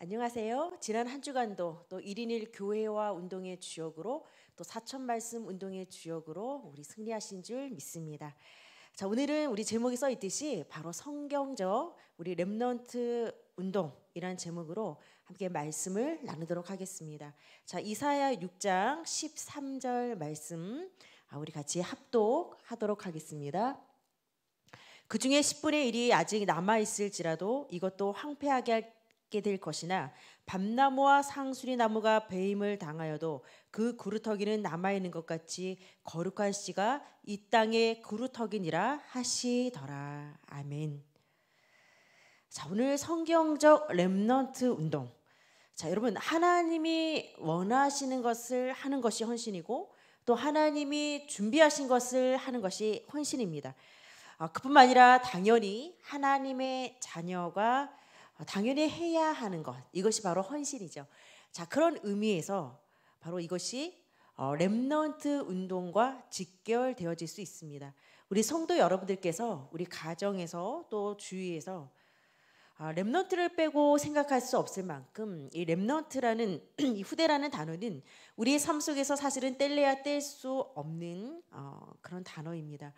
안녕하세요. 지난 한 주간도 또 1인 1 교회와 운동의 주역으로 또 사천 말씀 운동의 주역으로 우리 승리하신 줄 믿습니다. 자, 오늘은 우리 제목이 써 있듯이 바로 성경적 우리 렘넌트 운동이란 제목으로 함께 말씀을 나누도록 하겠습니다. 자, 이사야 6장 13절 말씀 아, 우리 같이 합독하도록 하겠습니다. 그 중에 10분의 1이 아직 남아 있을지라도 이것도 황폐하게 할 받게 될 것이나 밤나무와 상수리 나무가 배임을 당하여도 그 구루터기는 남아 있는 것 같이 거룩한 씨가 이 땅의 구루터기니라 하시더라. 아멘. 자, 오늘 성경적 렘넌트 운동. 자, 여러분 하나님이 원하시는 것을 하는 것이 헌신이고 또 하나님이 준비하신 것을 하는 것이 헌신입니다. 아, 그뿐만 아니라 당연히 하나님의 자녀가 어, 당연히 해야 하는 것 이것이 바로 헌신이죠. 자 그런 의미에서 바로 이것이 어, 렘넌트 운동과 직결되어질 수 있습니다. 우리 성도 여러분들께서 우리 가정에서 또 주위에서 아, 렘넌트를 빼고 생각할 수 없을 만큼 이 렘넌트라는 이 후대라는 단어는 우리의 삶 속에서 사실은 뗄래야 뗄 수 없는 어, 그런 단어입니다.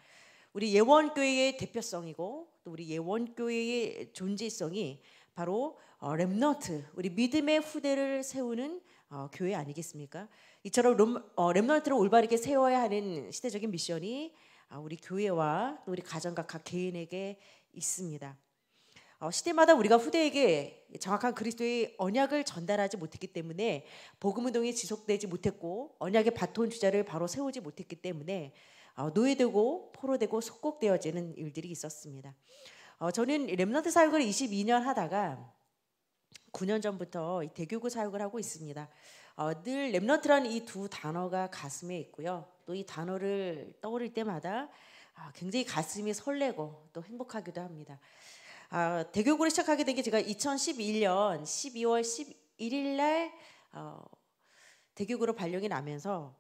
우리 예원교회의 대표성이고 또 우리 예원교회의 존재성이 바로 어, 렘너트 우리 믿음의 후대를 세우는 어, 교회 아니겠습니까? 이처럼 어, 렘너트를 올바르게 세워야 하는 시대적인 미션이 아, 우리 교회와 우리 가정과 각 개인에게 있습니다. 시대마다 우리가 후대에게 정확한 그리스도의 언약을 전달하지 못했기 때문에 복음 운동이 지속되지 못했고 언약의 바톤 주자를 바로 세우지 못했기 때문에 노예되고 포로되고 속곡되어지는 일들이 있었습니다. 어, 저는 렘런트 사역을 22년 하다가 9년 전부터 대교구 사역을 하고 있습니다. 어, 늘렘런트라는이 두 단어가 가슴에 있고요. 또 이 단어를 떠오를 때마다 아, 굉장히 가슴이 설레고 또 행복하기도 합니다. 아, 대교구를 시작하게 된 게 제가 2011년 12월 11일 날 어, 대교구로 발령이 나면서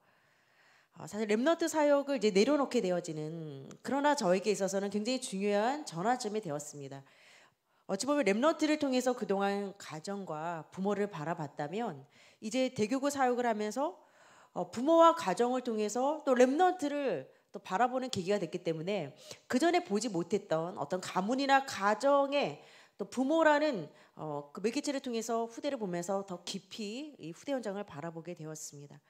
어, 사실 렘너트 사역을 이제 내려놓게 되어지는 그러나 저에게 있어서는 굉장히 중요한 전환점이 되었습니다. 어찌 보면 렘너트를 통해서 그동안 가정과 부모를 바라봤다면 이제 대교구 사역을 하면서 어, 부모와 가정을 통해서 또 렘너트를 또 바라보는 계기가 됐기 때문에 그 전에 보지 못했던 어떤 가문이나 가정의 또 부모라는 어, 그 매개체를 통해서 후대를 보면서 더 깊이 이 후대 현장을 바라보게 되었습니다.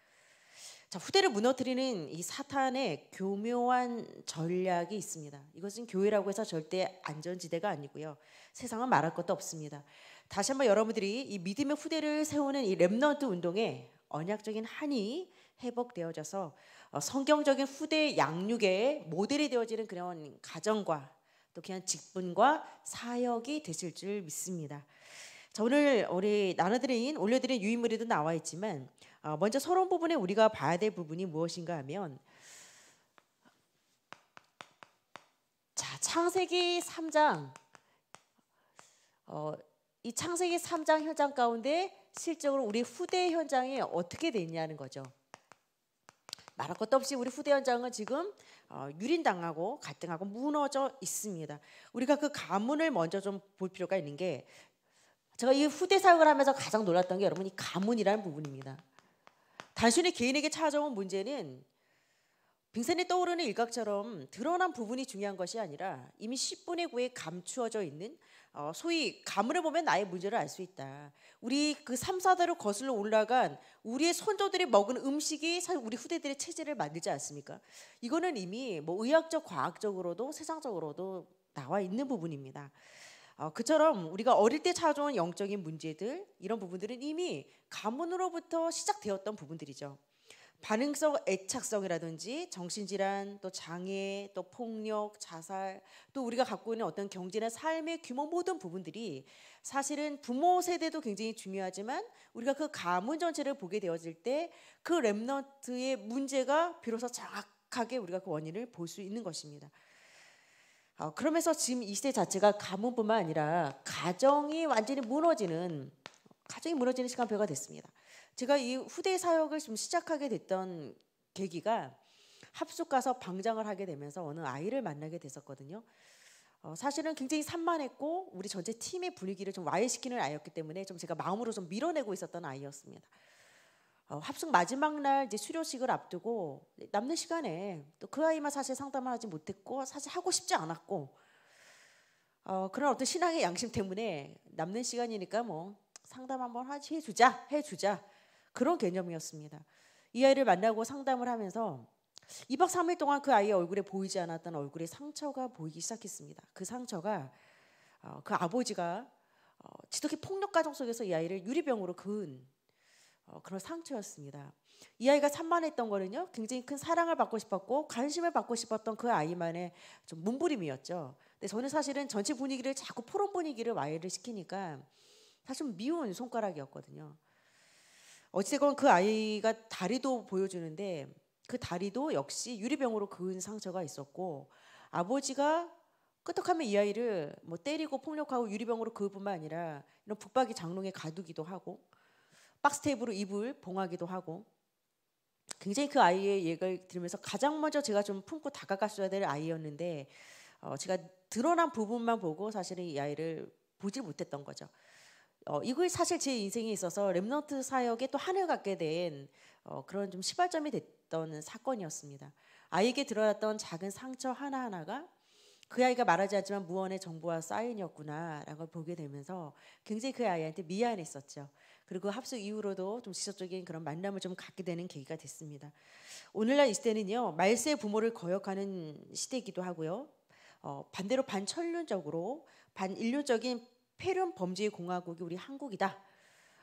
자, 후대를 무너뜨리는 이 사탄의 교묘한 전략이 있습니다. 이것은 교회라고 해서 절대 안전지대가 아니고요. 세상은 말할 것도 없습니다. 다시 한번 여러분들이 이 믿음의 후대를 세우는 이 랩넌트 운동에 언약적인 한이 회복되어져서 어, 성경적인 후대 양육의 모델이 되어지는 그런 가정과 또 그냥 직분과 사역이 되실 줄 믿습니다. 자, 오늘 우리 나눠드린 올려드린 유인물에도 나와 있지만 어, 먼저 서론 부분에 우리가 봐야 될 부분이 무엇인가 하면 자 창세기 3장 어, 이 창세기 3장 현장 가운데 실적으로 우리 후대 현장이 어떻게 돼 있냐는 거죠. 말할 것도 없이 우리 후대 현장은 지금 어, 유린당하고 갈등하고 무너져 있습니다. 우리가 그 가문을 먼저 좀 볼 필요가 있는 게 제가 이 후대 사역을 하면서 가장 놀랐던 게 여러분 이 가문이라는 부분입니다. 단순히 개인에게 찾아온 문제는 빙산이 떠오르는 일각처럼 드러난 부분이 중요한 것이 아니라 이미 10분의 9에 감추어져 있는 어, 소위 가문을 보면 나의 문제를 알 수 있다. 우리 그 3, 4대로 거슬러 올라간 우리의 선조들이 먹은 음식이 사실 우리 후대들의 체질을 만들지 않습니까? 이거는 이미 뭐 의학적, 과학적으로도 세상적으로도 나와 있는 부분입니다. 어, 그처럼 우리가 어릴 때 찾아온 영적인 문제들 이런 부분들은 이미 가문으로부터 시작되었던 부분들이죠. 반응성 애착성이라든지 정신질환, 또 장애, 또 폭력, 자살, 또 우리가 갖고 있는 어떤 경제나 삶의 규모 모든 부분들이 사실은 부모 세대도 굉장히 중요하지만 우리가 그 가문 전체를 보게 되어질 때그렘너트의 문제가 비로소 정확하게 우리가 그 원인을 볼 수 있는 것입니다. 어, 그러면서 지금 이 시대 자체가 가문뿐만 아니라 가정이 완전히 무너지는 가정이 무너지는 시간표가 됐습니다. 제가 이 후대 사역을 지 시작하게 됐던 계기가 합숙 가서 방장을 하게 되면서 어느 아이를 만나게 됐었거든요. 어, 사실은 굉장히 산만했고 우리 전체 팀의 분위기를 좀 와해시키는 아이였기 때문에 좀 제가 마음으로 좀 밀어내고 있었던 아이였습니다. 어, 합숙 마지막 날 이제 수료식을 앞두고 남는 시간에 또 그 아이만 사실 상담을 하지 못했고 사실 하고 싶지 않았고 어, 그런 어떤 신앙의 양심 때문에 남는 시간이니까 뭐 상담 한번 하지 해주자 해주자 그런 개념이었습니다. 이 아이를 만나고 상담을 하면서 2박 3일 동안 그 아이의 얼굴에 보이지 않았던 얼굴에 상처가 보이기 시작했습니다. 그 상처가 어, 그 아버지가 어, 지독히 폭력 가정 속에서 이 아이를 유리병으로 그은 어, 그런 상처였습니다. 이 아이가 산만했던 거는요, 굉장히 큰 사랑을 받고 싶었고 관심을 받고 싶었던 그 아이만의 좀 몸부림이었죠. 근데 저는 사실은 전체 분위기를 자꾸 포럼 분위기를 와해를 시키니까 사실 미운 손가락이었거든요. 어찌됐건 그 아이가 다리도 보여주는데 그 다리도 역시 유리병으로 그은 상처가 있었고 아버지가 끄떡하면 이 아이를 뭐 때리고 폭력하고 유리병으로 그뿐만 아니라 이런 북박이 장롱에 가두기도 하고 박스 테이프로 입을 봉하기도 하고 굉장히 그 아이의 얘기를 들으면서 가장 먼저 제가 좀 품고 다가갔어야 될 아이였는데 어, 제가 드러난 부분만 보고 사실은 이 아이를 보질 못했던 거죠. 어, 이거 사실 제 인생에 있어서 렘넌트 사역에 또 한을 갖게 된 어, 그런 좀 시발점이 됐던 사건이었습니다. 아이에게 드러났던 작은 상처 하나하나가 그 아이가 말하지 않지만 무언의 정보와 사인이었구나라고 보게 되면서 굉장히 그 아이한테 미안했었죠. 그리고 합숙 이후로도 좀 지속적인 그런 만남을 좀 갖게 되는 계기가 됐습니다. 오늘날 이 시대는요 말세 부모를 거역하는 시대이기도 하고요. 어, 반대로 반천륜적으로 반인륜적인 폐륜 범죄의 공화국이 우리 한국이다.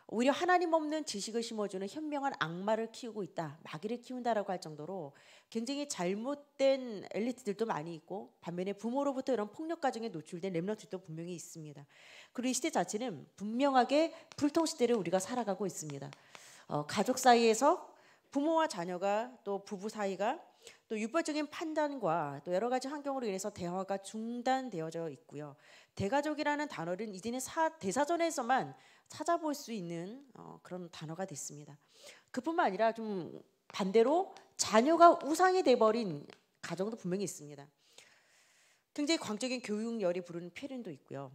오히려 하나님 없는 지식을 심어주는 현명한 악마를 키우고 있다. 마귀를 키운다라고 할 정도로 굉장히 잘못된 엘리트들도 많이 있고 반면에 부모로부터 이런 폭력 과정에 노출된 렘런트도 분명히 있습니다. 그리고 이 시대 자체는 분명하게 불통 시대를 우리가 살아가고 있습니다. 어, 가족 사이에서 부모와 자녀가 또 부부 사이가 또 율법적인 판단과 또 여러 가지 환경으로 인해서 대화가 중단되어져 있고요. 대가족이라는 단어는 이제는 사, 대사전에서만 찾아볼 수 있는 어, 그런 단어가 됐습니다. 그뿐만 아니라 좀 반대로 자녀가 우상이 돼버린 가정도 분명히 있습니다. 굉장히 광적인 교육열이 부르는 표현도 있고요.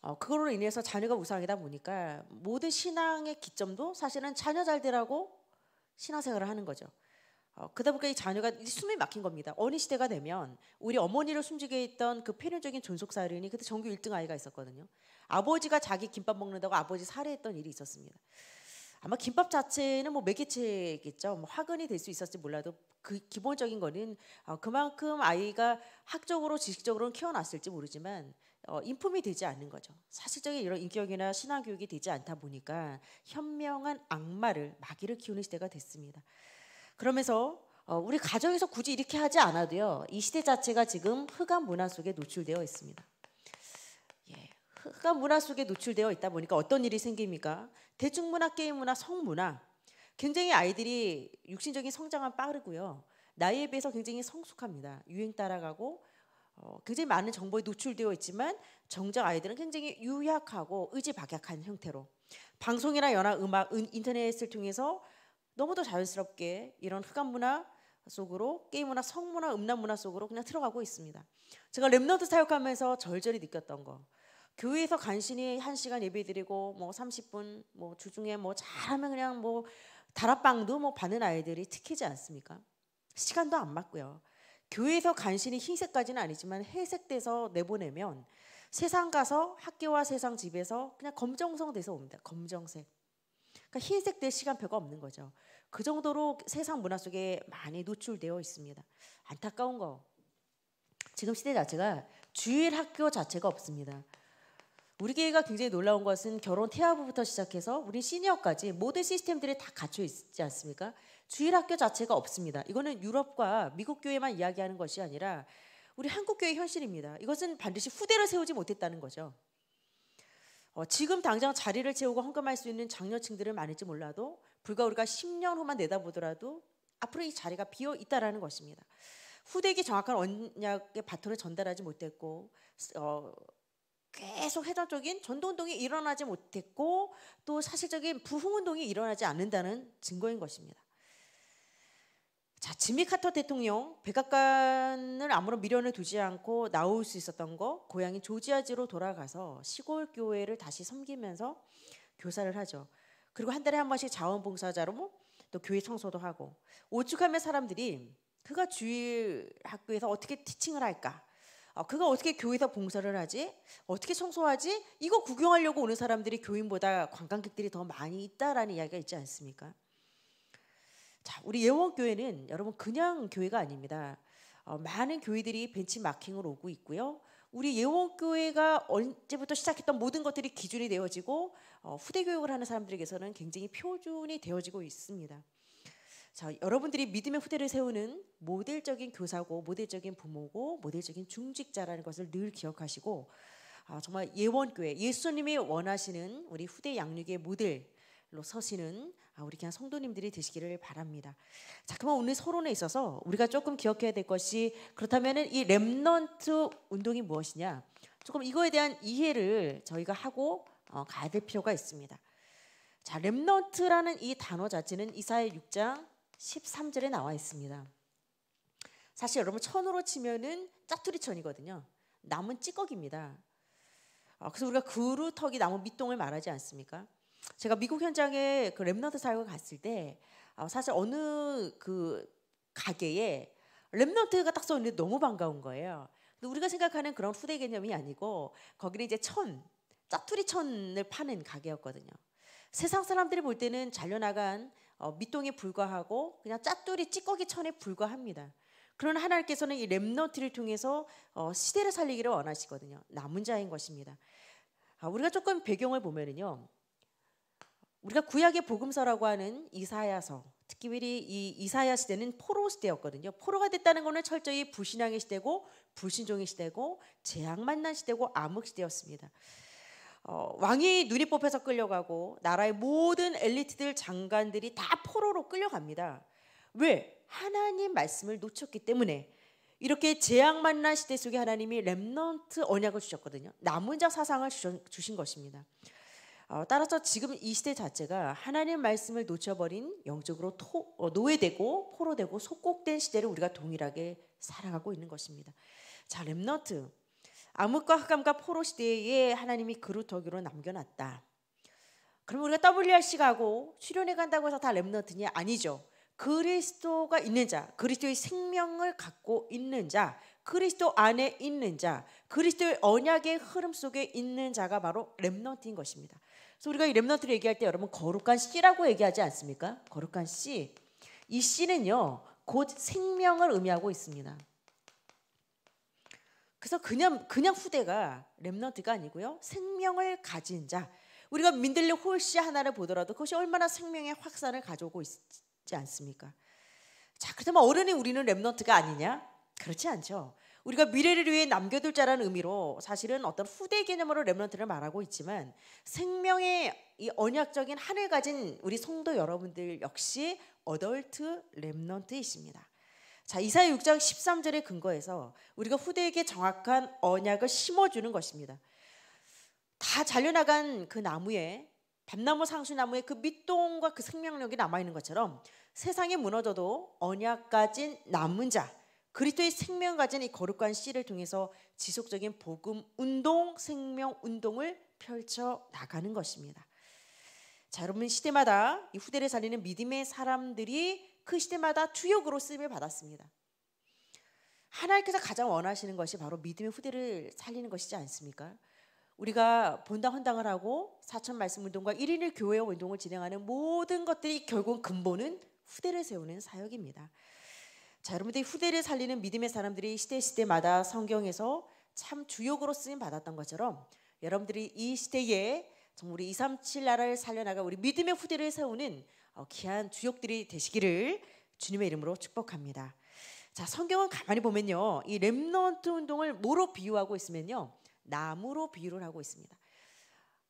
어, 그걸로 인해서 자녀가 우상이다 보니까 모든 신앙의 기점도 사실은 자녀 잘 되라고 신앙생활을 하는 거죠. 어, 그러다 보니까 이 자녀가 숨이 막힌 겁니다. 어린 시대가 되면 우리 어머니를 숨지게 했던 그 편현적인 존속 살인이 그때 전교 1등 아이가 있었거든요. 아버지가 자기 김밥 먹는다고 아버지 살해했던 일이 있었습니다. 아마 김밥 자체는 뭐 매개체겠죠. 뭐 화근이 될 수 있었지 몰라도 그 기본적인 거는 어, 그만큼 아이가 학적으로 지식적으로는 키워놨을지 모르지만 어, 인품이 되지 않는 거죠. 사실적인 이런 인격이나 신앙 교육이 되지 않다 보니까 현명한 악마를 마귀를 키우는 시대가 됐습니다. 그러면서 어, 우리 가정에서 굳이 이렇게 하지 않아도요. 이 시대 자체가 지금 흑암 문화 속에 노출되어 있습니다. 예, 흑암 문화 속에 노출되어 있다 보니까 어떤 일이 생깁니까? 대중문화, 게임문화, 성문화. 굉장히 아이들이 육신적인 성장은 빠르고요. 나이에 비해서 굉장히 성숙합니다. 유행 따라가고 어, 굉장히 많은 정보에 노출되어 있지만 정작 아이들은 굉장히 유약하고 의지박약한 형태로 방송이나 연합 음악, 인터넷을 통해서 너무도 자연스럽게 이런 흑암 문화 속으로 게임 문화, 성 문화, 음란 문화 속으로 그냥 들어가고 있습니다. 제가 렘넌드 사역하면서 절절히 느꼈던 거. 교회에서 간신히 한 시간 예배드리고 뭐 30분 뭐 주중에 뭐 잘하면 그냥 뭐 다락방도 뭐 받는 아이들이 특히지 않습니까? 시간도 안 맞고요. 교회에서 간신히 흰색까지는 아니지만 회색돼서 내보내면 세상 가서 학교와 세상 집에서 그냥 검정성 돼서 옵니다. 검정색. 그러니까 흰색 될 시간표가 없는 거죠. 그 정도로 세상 문화 속에 많이 노출되어 있습니다. 안타까운 거. 지금 시대 자체가 주일 학교 자체가 없습니다. 우리 교회가 굉장히 놀라운 것은 결혼 태아부부터 시작해서 우리 시니어까지 모든 시스템들이 다 갖춰 있지 않습니까? 주일 학교 자체가 없습니다. 이거는 유럽과 미국 교회만 이야기하는 것이 아니라 우리 한국 교회 현실입니다. 이것은 반드시 후대를 세우지 못했다는 거죠. 어, 지금 당장 자리를 채우고 헌금할 수 있는 장려층들을 많을지 몰라도 불과 우리가 10년 후만 내다보더라도 앞으로 이 자리가 비어 있다라는 것입니다. 후대에게 정확한 언약의 바톤을 전달하지 못했고 어, 계속 해전적인 전도운동이 일어나지 못했고 또 사실적인 부흥운동이 일어나지 않는다는 증거인 것입니다. 자, 지미 카터 대통령 백악관을 아무런 미련을 두지 않고 나올 수 있었던 거 고향인 조지아지로 돌아가서 시골 교회를 다시 섬기면서 교사를 하죠. 그리고 한 달에 한 번씩 자원봉사자로 뭐 또 교회 청소도 하고 오죽하면 사람들이 그가 주일 학교에서 어떻게 티칭을 할까? 어, 그가 어떻게 교회에서 봉사를 하지? 어떻게 청소하지? 이거 구경하려고 오는 사람들이 교인보다 관광객들이 더 많이 있다라는 이야기가 있지 않습니까? 자, 우리 예원교회는 여러분 그냥 교회가 아닙니다. 어, 많은 교회들이 벤치마킹으 오고 있고요. 우리 예원교회가 언제부터 시작했던 모든 것들이 기준이 되어지고 어, 후대 교육을 하는 사람들에게서는 굉장히 표준이 되어지고 있습니다. 자, 여러분들이 믿음의 후대를 세우는 모델적인 교사고 모델적인 부모고 모델적인 중직자라는 것을 늘 기억하시고 아, 정말 예원교회 예수님이 원하시는 우리 후대 양육의 모델로 서시는 아, 우리 그냥 성도님들이 되시기를 바랍니다. 자, 그럼 오늘 서론에 있어서 우리가 조금 기억해야 될 것이 그렇다면은 이 렘넌트 운동이 무엇이냐? 조금 이거에 대한 이해를 저희가 하고 어, 가야 될 필요가 있습니다. 자, 렘넌트라는 이 단어 자체는 이사의 6장 13절에 나와 있습니다. 사실 여러분 천으로 치면은 짜투리 천이거든요. 남은 찌꺼기입니다. 어, 그래서 우리가 그루 턱이 나무 밑동을 말하지 않습니까? 제가 미국 현장에 그랩너트 사역을 갔을 때 어, 사실 어느 그 가게에 랩너트가딱 써있는데 너무 반가운 거예요. 근데 우리가 생각하는 그런 후대 개념이 아니고 거기는 이제 천 짜투리 천을 파는 가게였거든요. 세상 사람들이 볼 때는 잘려나간 어, 밑동에 불과하고 그냥 짜투리 찌꺼기 천에 불과합니다. 그러나 하나님께서는 이 렘너트를 통해서 어, 시대를 살리기를 원하시거든요. 남은 자인 것입니다. 아, 우리가 조금 배경을 보면은요. 우리가 구약의 복음서라고 하는 이사야서 특히 이 이사야 시대는 포로 시대였거든요. 포로가 됐다는 것은 철저히 불신앙의 시대고 불신종의 시대고 재앙 만난 시대고 암흑 시대였습니다. 어, 왕이 눈이 뽑혀서 끌려가고 나라의 모든 엘리트들 장관들이 다 포로로 끌려갑니다. 왜? 하나님 말씀을 놓쳤기 때문에 이렇게 재앙 만난 시대 속에 하나님이 렘넌트 언약을 주셨거든요. 남은 자 사상을 주신 것입니다. 어, 따라서 지금 이 시대 자체가 하나님 말씀을 놓쳐버린 영적으로 토, 어, 노예되고 포로되고 속곡된 시대를 우리가 동일하게 살아가고 있는 것입니다. 자, 렘너트 암흑과 흑암과 포로 시대에 하나님이 그루터기로 남겨놨다. 그럼 우리가 WRC 가고 수련회 간다고 해서 다 렘너트냐 아니죠. 그리스도가 있는 자, 그리스도의 생명을 갖고 있는 자, 그리스도 안에 있는 자, 그리스도의 언약의 흐름 속에 있는 자가 바로 렘넌트인 것입니다. 그래서 우리가 이 렘넌트를 얘기할 때 여러분 거룩한 씨라고 얘기하지 않습니까? 거룩한 씨. 이 씨는요. 곧 생명을 의미하고 있습니다. 그래서 그냥 그냥 후대가 렘넌트가 아니고요. 생명을 가진 자. 우리가 민들레 홀씨 하나를 보더라도 그것이 얼마나 생명의 확산을 가져오고 있지 않습니까? 자, 그렇다면 어른이 우리는 렘넌트가 아니냐? 그렇지 않죠. 우리가 미래를 위해 남겨둘 자라는 의미로 사실은 어떤 후대 개념으로 렘넌트를 말하고 있지만 생명의 이 언약적인 한을 가진 우리 성도 여러분들 역시 어덜트 렘넌트이십니다. 자, 이사야 6장 13절의 근거에서 우리가 후대에게 정확한 언약을 심어주는 것입니다. 다 잘려나간 그 나무에 밤나무 상수나무에그 밑동과 그 생명력이 남아있는 것처럼 세상이 무너져도 언약 가진 남은 자 그리스도의 생명 가진 이 거룩한 씨를 통해서 지속적인 복음 운동, 생명 운동을 펼쳐 나가는 것입니다. 자, 여러분 시대마다 이 후대를 살리는 믿음의 사람들이 그 시대마다 주역으로 쓰임을 받았습니다. 하나님께서 가장 원하시는 것이 바로 믿음의 후대를 살리는 것이지 않습니까? 우리가 본당 헌당을 하고 사천 말씀 운동과 1인일 교회 운동을 진행하는 모든 것들이 결국 근본은 후대를 세우는 사역입니다. 자, 여러분들이 후대를 살리는 믿음의 사람들이 시대 시대마다 성경에서 참 주역으로 쓰임 받았던 것처럼 여러분들이 이 시대에 정말 우리 2, 3, 7 나라를 살려나가 우리 믿음의 후대를 세우는 어, 귀한 주역들이 되시기를 주님의 이름으로 축복합니다. 자, 성경을 가만히 보면요. 이 렘넌트 운동을 뭐로 비유하고 있으면요. 나무로 비유를 하고 있습니다.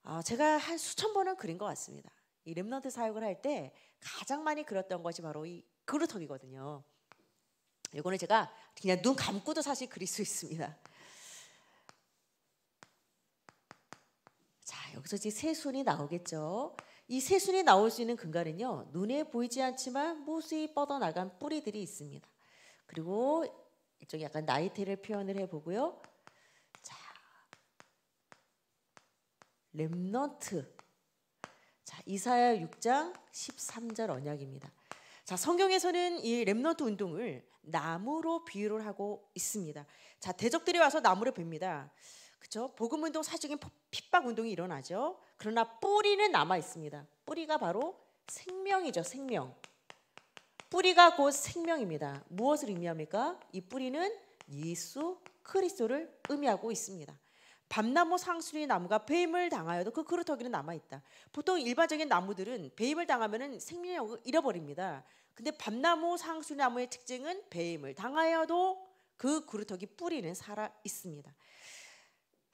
아, 제가 한 수천 번은 그린 것 같습니다. 이 렘넌트 사역을 할 때 가장 많이 그렸던 것이 바로 이 그루터기거든요. 이거는 제가 그냥 눈 감고도 사실 그릴 수 있습니다. 자, 여기서 이제 새순이 나오겠죠. 이 새순이 나올 수 있는 근간은요. 눈에 보이지 않지만 무수히 뻗어나간 뿌리들이 있습니다. 그리고 일종 약간 나이테를 표현을 해보고요. 자, 렘넌트. 자, 이사야 6장 13절 언약입니다. 자, 성경에서는 이 렘넌트 운동을 나무로 비유를 하고 있습니다. 자, 대적들이 와서 나무를 빕니다. 그렇죠? 복음 운동 사적인 핍박 운동이 일어나죠. 그러나 뿌리는 남아 있습니다. 뿌리가 바로 생명이죠, 생명. 뿌리가 곧 생명입니다. 무엇을 의미합니까? 이 뿌리는 예수 그리스도를 의미하고 있습니다. 밤나무 상수리 나무가 배임을 당하여도 그 그루터기는 남아 있다. 보통 일반적인 나무들은 배임을 당하면은 생명력을 잃어버립니다. 근데 밤나무 상수나무의 특징은 배임을 당하여도 그 구루터기 뿌리는 살아 있습니다.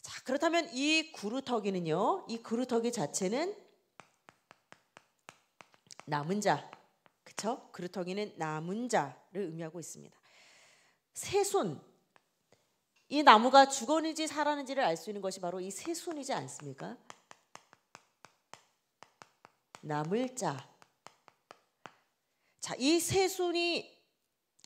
자, 그렇다면 이 구루터기는요. 이 구루터기 자체는 남은 자. 그쵸? 구루터기는 남은 자를 의미하고 있습니다. 새순. 이 나무가 죽었는지 살았는지를 알 수 있는 것이 바로 이 새순이지 않습니까? 남을 자. 자, 이세 손이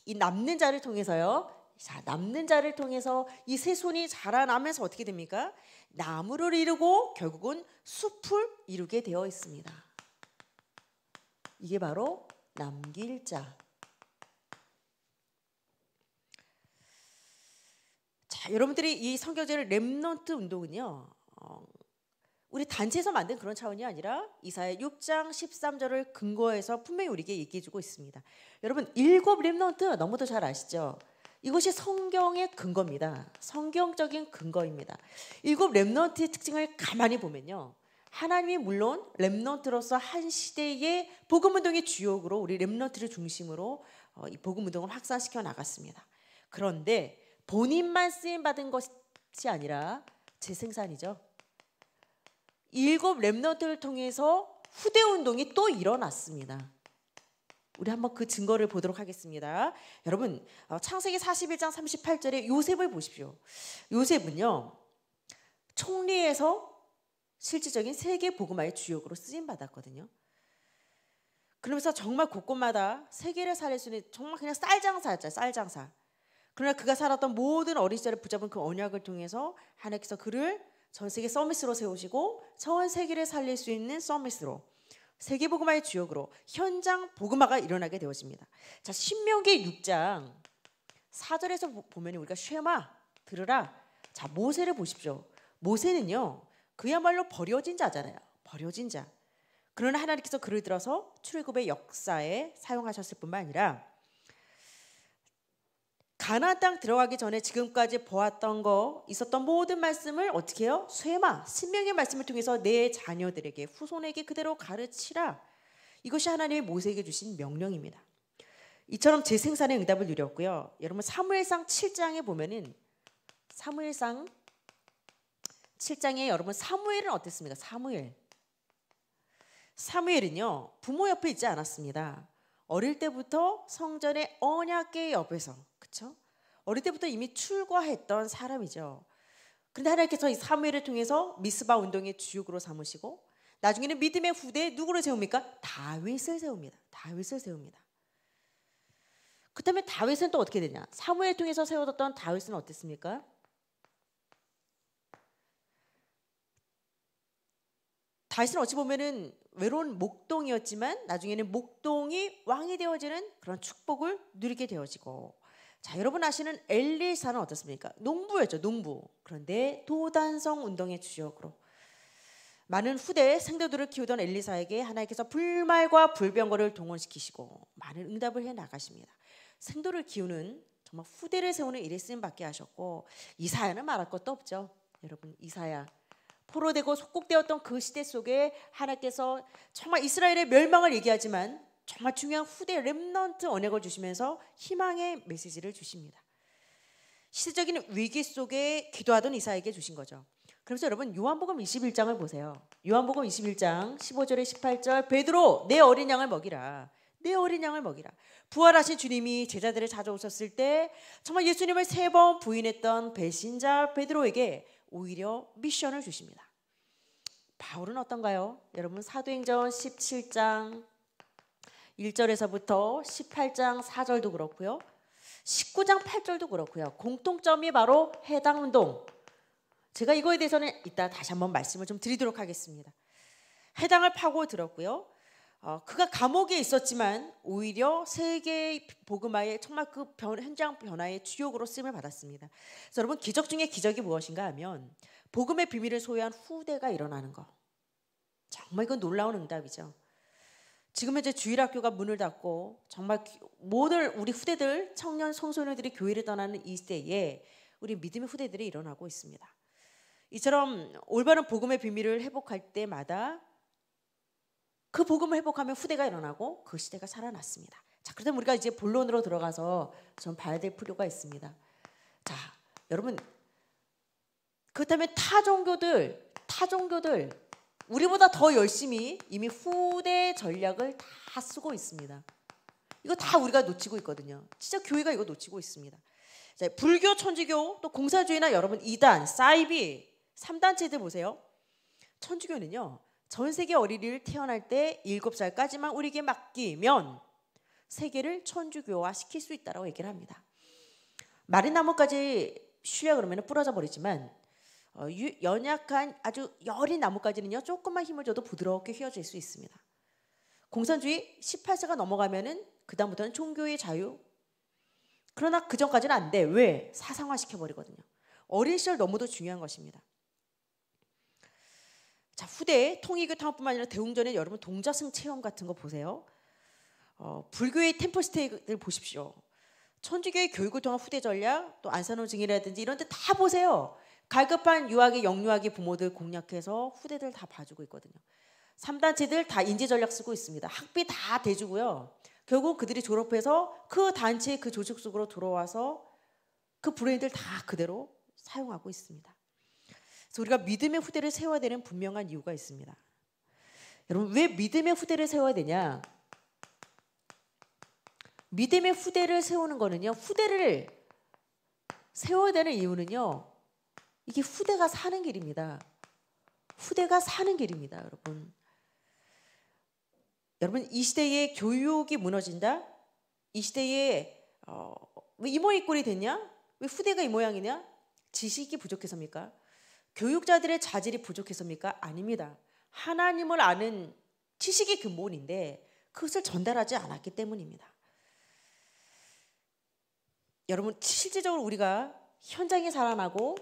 이 남는 자를 통해서요. 자, 남는 자를 통해서 이세 손이 자라나면서 어떻게 됩니까? 나무를 이루고 결국은 숲을 이루게 되어 있습니다. 이게 바로 남길 자. 자, 여러분들이 이 성경제를 렘넌트 운동은요. 어, 우리 단체에서 만든 그런 차원이 아니라 이사의 6장 13절을 근거해서 분명히 우리에게 얘기해 주고 있습니다. 여러분 일곱 랩런트 너무도 잘 아시죠? 이것이 성경의 근거입니다. 성경적인 근거입니다. 일곱 랩런트의 특징을 가만히 보면요. 하나님이 물론 랩런트로서한 시대의 복음 운동의 주역으로 우리 랩런트를 중심으로 어, 이 복음 운동을 확산시켜 나갔습니다. 그런데 본인만 쓰임 받은 것이 아니라 재생산이죠. 일곱 랩너트를 통해서 후대 운동이 또 일어났습니다. 우리 한번 그 증거를 보도록 하겠습니다. 여러분 어, 창세기 41장 38절에 요셉을 보십시오. 요셉은요 총리에서 실질적인 세계 복음화의 주역으로 쓰임 받았거든요. 그러면서 정말 곳곳마다 세계를 살릴 수 있는 정말 그냥 쌀장사였죠 쌀장사. 그러나 그가 살았던 모든 어린 시절에 붙잡은 그 언약을 통해서 하나님께서 그를 전 세계 서밋으로 세우시고 차원 세계를 살릴 수 있는 서밋으로 세계 복음화의 주역으로 현장 복음화가 일어나게 되어집니다. 자, 신명기 6장 4절에서 보면 우리가 쉐마 들으라. 자, 모세를 보십시오. 모세는요. 그야말로 버려진 자잖아요. 버려진 자. 그러나 하나님께서 그를 들어서 출애굽의 역사에 사용하셨을 뿐만 아니라 가나안 땅 들어가기 전에 지금까지 보았던 거 있었던 모든 말씀을 어떻게 해요? 쇠마 신명의 말씀을 통해서 내 자녀들에게 후손에게 그대로 가르치라. 이것이 하나님이 모세에게 주신 명령입니다. 이처럼 재생산의 응답을 누렸고요. 여러분 사무엘상 7장에 보면은 사무엘상 7장에 여러분 사무엘은 어땠습니까? 사무엘. 사무엘은요. 부모 옆에 있지 않았습니다. 어릴 때부터 성전의 언약계 옆에서 그쵸 어릴 때부터 이미 출가했던 사람이죠. 그런데 하나님께서 이 사무엘을 통해서 미스바 운동의 주역으로 삼으시고 나중에는 믿음의 후대에 누구를 세웁니까? 다윗을 세웁니다. 다윗을 세웁니다. 그다음에 다윗은 또 어떻게 되냐? 사무엘 을 통해서 세워졌던 다윗은 어땠습니까? 다윗은 어찌 보면은 외로운 목동이었지만 나중에는 목동이 왕이 되어지는 그런 축복을 누리게 되어지고 자 여러분 아시는 엘리사는 어떻습니까? 농부였죠 농부 그런데 도단성 운동의 주역으로 많은 후대의 생도들을 키우던 엘리사에게 하나님께서 불말과 불병거를 동원시키시고 많은 응답을 해 나가십니다. 생도를 키우는 정말 후대를 세우는 일에 쓰임 받게 하셨고 이사야는 말할 것도 없죠. 여러분 이사야 포로되고 속국되었던 그 시대 속에 하나님께서 정말 이스라엘의 멸망을 얘기하지만 정말 중요한 후대 렘넌트 언약을 주시면서 희망의 메시지를 주십니다. 시대적인 위기 속에 기도하던 이사에게 주신 거죠. 그래서 여러분 요한복음 21장을 보세요. 요한복음 21장 15절에 18절 베드로 내 어린 양을 먹이라. 내 어린 양을 먹이라. 부활하신 주님이 제자들을 찾아오셨을 때 정말 예수님을 세 번 부인했던 배신자 베드로에게 오히려 미션을 주십니다. 바울은 어떤가요? 여러분 사도행전 17장 1절에서부터 18장 4절도 그렇고요. 19장 8절도 그렇고요. 공통점이 바로 해당 운동. 제가 이거에 대해서는 이따 다시 한번 말씀을 좀 드리도록 하겠습니다. 해당을 파고 들었고요. 어, 그가 감옥에 있었지만 오히려 세계 복음화의 정말 그 변, 현장 변화의 주역으로 쓰임을 받았습니다. 여러분 기적 중에 기적이 무엇인가 하면 복음의 비밀을 소유한 후대가 일어나는 거. 정말 이건 놀라운 응답이죠. 지금 현재 주일학교가 문을 닫고 정말 모든 우리 후대들 청년 청소년들이 교회를 떠나는 이 시대에 우리 믿음의 후대들이 일어나고 있습니다. 이처럼 올바른 복음의 비밀을 회복할 때마다 그 복음을 회복하면 후대가 일어나고 그 시대가 살아났습니다. 자, 그러 우리가 이제 본론으로 들어가서 좀 봐야 될 필요가 있습니다. 자, 여러분 그렇다면 타 종교들, 타 종교들 우리보다 더 열심히 이미 후대 전략을 다 쓰고 있습니다. 이거 다 우리가 놓치고 있거든요. 진짜 교회가 이거 놓치고 있습니다. 자, 불교, 천주교, 또 공산주의나 여러분 이단 사이비, 삼단체들 보세요. 천주교는요. 전 세계 어린이를 태어날 때 7살까지만 우리에게 맡기면 세계를 천주교화 시킬 수 있다라고 얘기를 합니다. 마른 나무까지 쉬야 그러면 부러져 버리지만 어, 유, 연약한 아주 여린 나무까지는요 조금만 힘을 줘도 부드럽게 휘어질 수 있습니다. 공산주의 18세가 넘어가면은 그 다음부터는 종교의 자유. 그러나 그 전까지는 안 돼. 왜 사상화 시켜버리거든요. 어린 시절 너무도 중요한 것입니다. 자 후대에 통일교 탕뿐만 아니라 대웅전에 여러분 동자승 체험 같은 거 보세요. 어, 불교의 템플스테이를 보십시오. 천주교의 교육을 통한 후대 전략, 또 안산호 증이라든지 이런 데 다 보세요. 갈급한 유학의 영유학의 부모들 공략해서 후대들 다 봐주고 있거든요. 3단체들 다 인재 전략 쓰고 있습니다. 학비 다 대주고요. 결국 그들이 졸업해서 그 단체의 그 조직 속으로 들어와서 그 브레인들 다 그대로 사용하고 있습니다. 그래서 우리가 믿음의 후대를 세워야 되는 분명한 이유가 있습니다. 여러분 왜 믿음의 후대를 세워야 되냐? 믿음의 후대를 세우는 거는요. 후대를 세워야 되는 이유는요. 이게 후대가 사는 길입니다. 후대가 사는 길입니다, 여러분. 여러분 이 시대에 교육이 무너진다. 이 시대에 어, 왜 뭐 이모의 꼴이 됐냐? 왜 후대가 이 모양이냐? 지식이 부족해서입니까? 교육자들의 자질이 부족해서입니까? 아닙니다. 하나님을 아는 지식이 근본인데 그것을 전달하지 않았기 때문입니다. 여러분 실제적으로 우리가 현장이 살아나고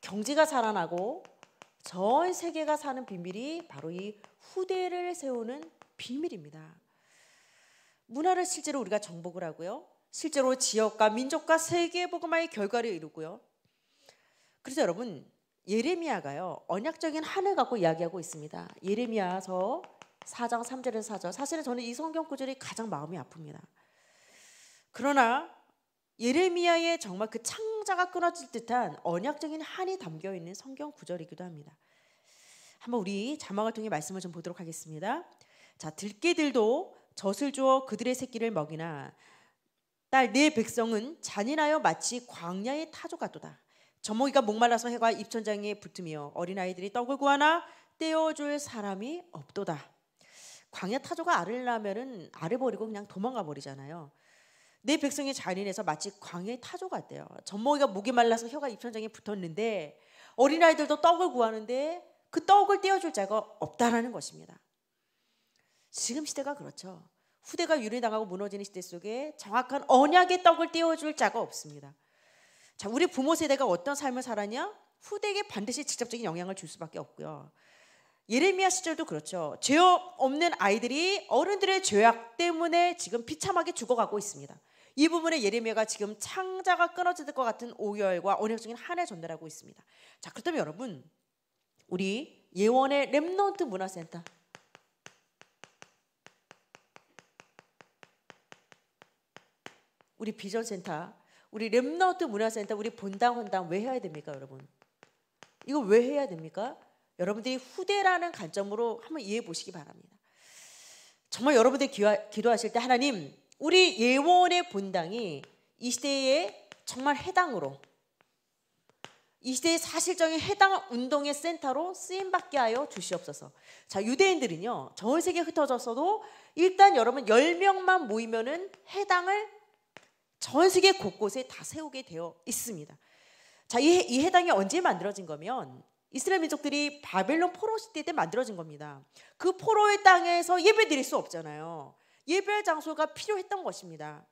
경제가 살아나고 전 세계가 사는 비밀이 바로 이 후대를 세우는 비밀입니다. 문화를 실제로 우리가 정복을 하고요. 실제로 지역과 민족과 세계의 복음화의 결과를 이루고요. 그래서 여러분 예레미야가요 언약적인 한을 갖고 이야기하고 있습니다. 예레미야서 4장 3절에서 4절. 사실은 저는 이 성경 구절이 가장 마음이 아픕니다. 그러나 예레미야의 정말 그 창자가 끊어질 듯한 언약적인 한이 담겨 있는 성경 구절이기도 합니다. 한번 우리 자막을 통해 말씀을 좀 보도록 하겠습니다. 자, 들깨들도 젖을 주어 그들의 새끼를 먹이나 딸내 네 백성은 잔인하여 마치 광야의 타조 같도다. 젖먹이가 목말라서 해가 입천장에 붙으며 어린아이들이 떡을 구하나 떼어줄 사람이 없도다. 광야 타조가 알을 낳으면은 알을 버리고 그냥 도망가 버리잖아요. 내 백성의 잔인해서 마치 광야의 타조 같대요. 젖먹이가 목이 말라서 혀가 입천장에 붙었는데 어린아이들도 떡을 구하는데 그 떡을 떼어줄 자가 없다라는 것입니다. 지금 시대가 그렇죠. 후대가 유린당하고 무너지는 시대 속에 정확한 언약의 떡을 떼어줄 자가 없습니다. 자, 우리 부모 세대가 어떤 삶을 살았냐? 후대에게 반드시 직접적인 영향을 줄 수밖에 없고요. 예레미야 시절도 그렇죠. 죄 없는 아이들이 어른들의 죄악 때문에 지금 비참하게 죽어가고 있습니다. 이 부분에 예레미야가 지금 창자가 끊어질 것 같은 오열과 언약적인 한해 전달하고 있습니다. 자, 그렇다면 여러분, 우리 예원의 랩넌트 문화센터 우리 비전센터 우리 랩너트 문화센터 우리 본당 헌당왜 해야 됩니까 여러분? 이거 왜 해야 됩니까? 여러분들이 후대라는 관점으로 한번 이해해 보시기 바랍니다. 정말 여러분들 기도하실 때 하나님 우리 예원의 본당이 이 시대에 정말 해당으로 이 시대의 사실적인 해당 운동의 센터로 쓰임받게 하여 주시옵소서. 자 유대인들은요 전 세계 에 흩어졌어도 일단 여러분 1명만 0 모이면은 해당을 전 세계 곳곳에 다 세우게 되어 있습니다. 자, 이, 이 해당이 언제 만들어진 거면 이스라엘 민족들이 바벨론 포로 시대 때 만들어진 겁니다. 그 포로의 땅에서 예배 드릴 수 없잖아요. 예배 장소가 필요했던 것입니다.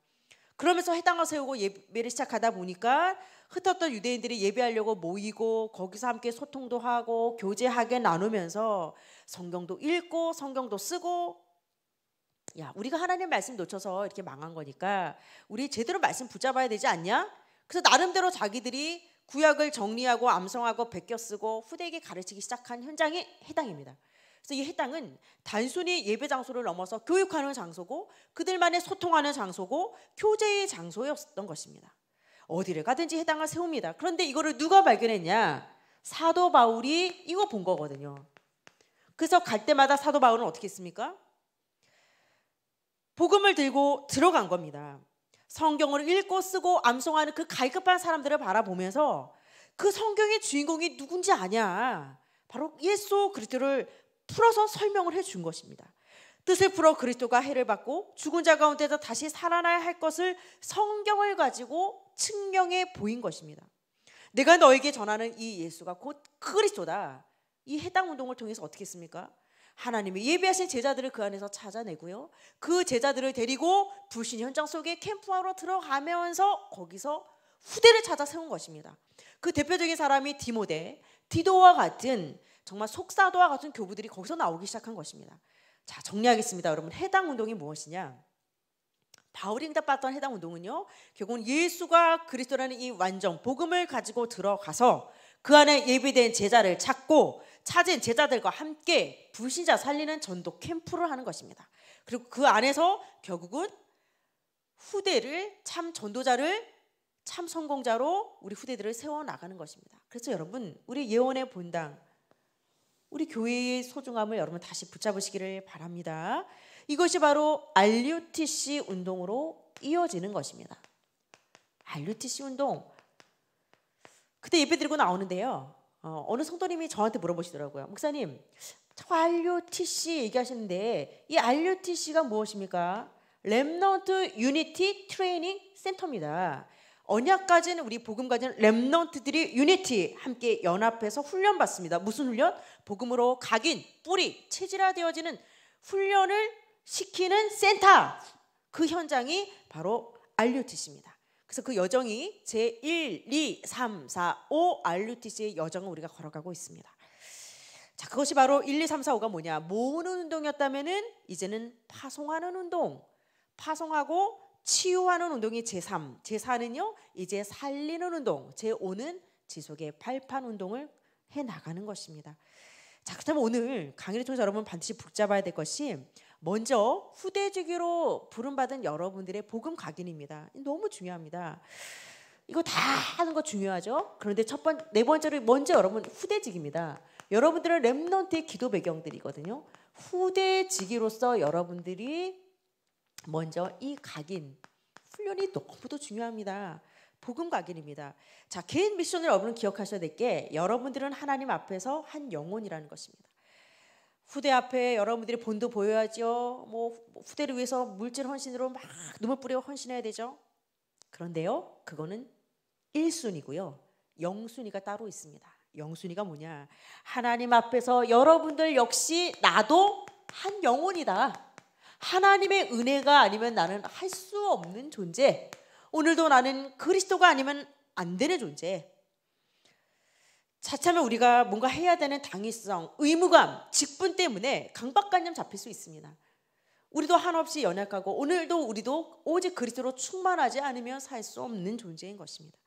그러면서 해당을 세우고 예배를 시작하다 보니까 흩었던 유대인들이 예배하려고 모이고 거기서 함께 소통도 하고 교제하게 나누면서 성경도 읽고 성경도 쓰고 야, 우리가 하나님 말씀 놓쳐서 이렇게 망한 거니까 우리 제대로 말씀 붙잡아야 되지 않냐? 그래서 나름대로 자기들이 구약을 정리하고 암송하고 베껴 쓰고 후대에게 가르치기 시작한 현장이 해당입니다. 그래서 이 해당은 단순히 예배 장소를 넘어서 교육하는 장소고 그들만의 소통하는 장소고 교제의 장소였던 것입니다. 어디를 가든지 해당을 세웁니다. 그런데 이거를 누가 발견했냐? 사도 바울이 이거 본 거거든요. 그래서 갈 때마다 사도 바울은 어떻게 했습니까? 복음을 들고 들어간 겁니다. 성경을 읽고 쓰고 암송하는 그 갈급한 사람들을 바라보면서 그 성경의 주인공이 누군지 아냐. 바로 예수 그리스도를 풀어서 설명을 해 준 것입니다. 뜻을 풀어 그리스도가 해를 받고 죽은 자 가운데서 다시 살아나야 할 것을 성경을 가지고 측명해 보인 것입니다. 내가 너에게 전하는 이 예수가 곧 그리스도다. 이 해당 운동을 통해서 어떻게 했습니까? 하나님이 예비하신 제자들을 그 안에서 찾아내고요. 그 제자들을 데리고 불신 현장 속에 캠프하러 들어가면서 거기서 후대를 찾아 세운 것입니다. 그 대표적인 사람이 디모데, 디도와 같은 정말 속사도와 같은 교부들이 거기서 나오기 시작한 것입니다. 자, 정리하겠습니다. 여러분, 해당 운동이 무엇이냐? 바울이 응답받던 해당 운동은요. 결국은 예수가 그리스도라는 이 완전 복음을 가지고 들어가서 그 안에 예비된 제자를 찾고 찾은 제자들과 함께 불신자 살리는 전도 캠프를 하는 것입니다. 그리고 그 안에서 결국은 후대를 참 전도자를 참 성공자로 우리 후대들을 세워 나가는 것입니다. 그래서 여러분 우리 예원의 본당 우리 교회의 소중함을 여러분 다시 붙잡으시기를 바랍니다. 이것이 바로 RUTC 운동으로 이어지는 것입니다. RUTC 운동 그때 예배 드리고 나오는데요. 어, 느 성도님이 저한테 물어보시더라고요. 목사님, 저 RUTC 얘기하시는데 이 RUTC가 무엇입니까? 랩넌트 유니티 트레이닝 센터입니다. 언약까지는 우리 복음까지는 랩넌트들이 유니티 함께 연합해서 훈련받습니다. 무슨 훈련? 복음으로 각인, 뿌리, 체질화되어지는 훈련을 시키는 센터. 그 현장이 바로 알류티입니다 그래서 그 여정이 제 1, 2, 3, 4, 5 RUTC의 여정을 우리가 걸어가고 있습니다. 자, 그것이 바로 1, 2, 3, 4, 5가 뭐냐? 모으는 운동이었다면은 이제는 파송하는 운동. 파송하고 치유하는 운동이 제3, 제4는요. 이제 살리는 운동. 제5는 지속의 발판 운동을 해 나가는 것입니다. 자, 그렇다면 오늘 강의를 통해서 여러분 반드시 붙잡아야 될 것이 먼저 후대주기로 부름받은 여러분들의 복음 각인입니다. 너무 중요합니다. 이거 다 하는 거 중요하죠. 그런데 첫 번, 네 번째로 먼저 여러분 후대직입니다. 여러분들은 랩넌트의 기도 배경들이거든요. 후대직이로서 여러분들이 먼저 이 각인 훈련이 너무도 중요합니다. 복음 각인입니다. 자 개인 미션을 여러분 기억하셔야 될 게 여러분들은 하나님 앞에서 한 영혼이라는 것입니다. 후대 앞에 여러분들이 본도 보여야죠. 뭐, 뭐 후대를 위해서 물질 헌신으로 막 눈물 뿌려 헌신해야 되죠. 그런데요, 그거는 1순위고요. 0순위가 따로 있습니다. 0순위가 뭐냐? 하나님 앞에서 여러분들 역시 나도 한 영혼이다. 하나님의 은혜가 아니면 나는 할 수 없는 존재. 오늘도 나는 그리스도가 아니면 안 되는 존재. 자차면 우리가 뭔가 해야 되는 당위성, 의무감, 직분 때문에 강박관념 잡힐 수 있습니다. 우리도 한없이 연약하고 오늘도 우리도 오직 그리스도로 충만하지 않으면 살 수 없는 존재인 것입니다.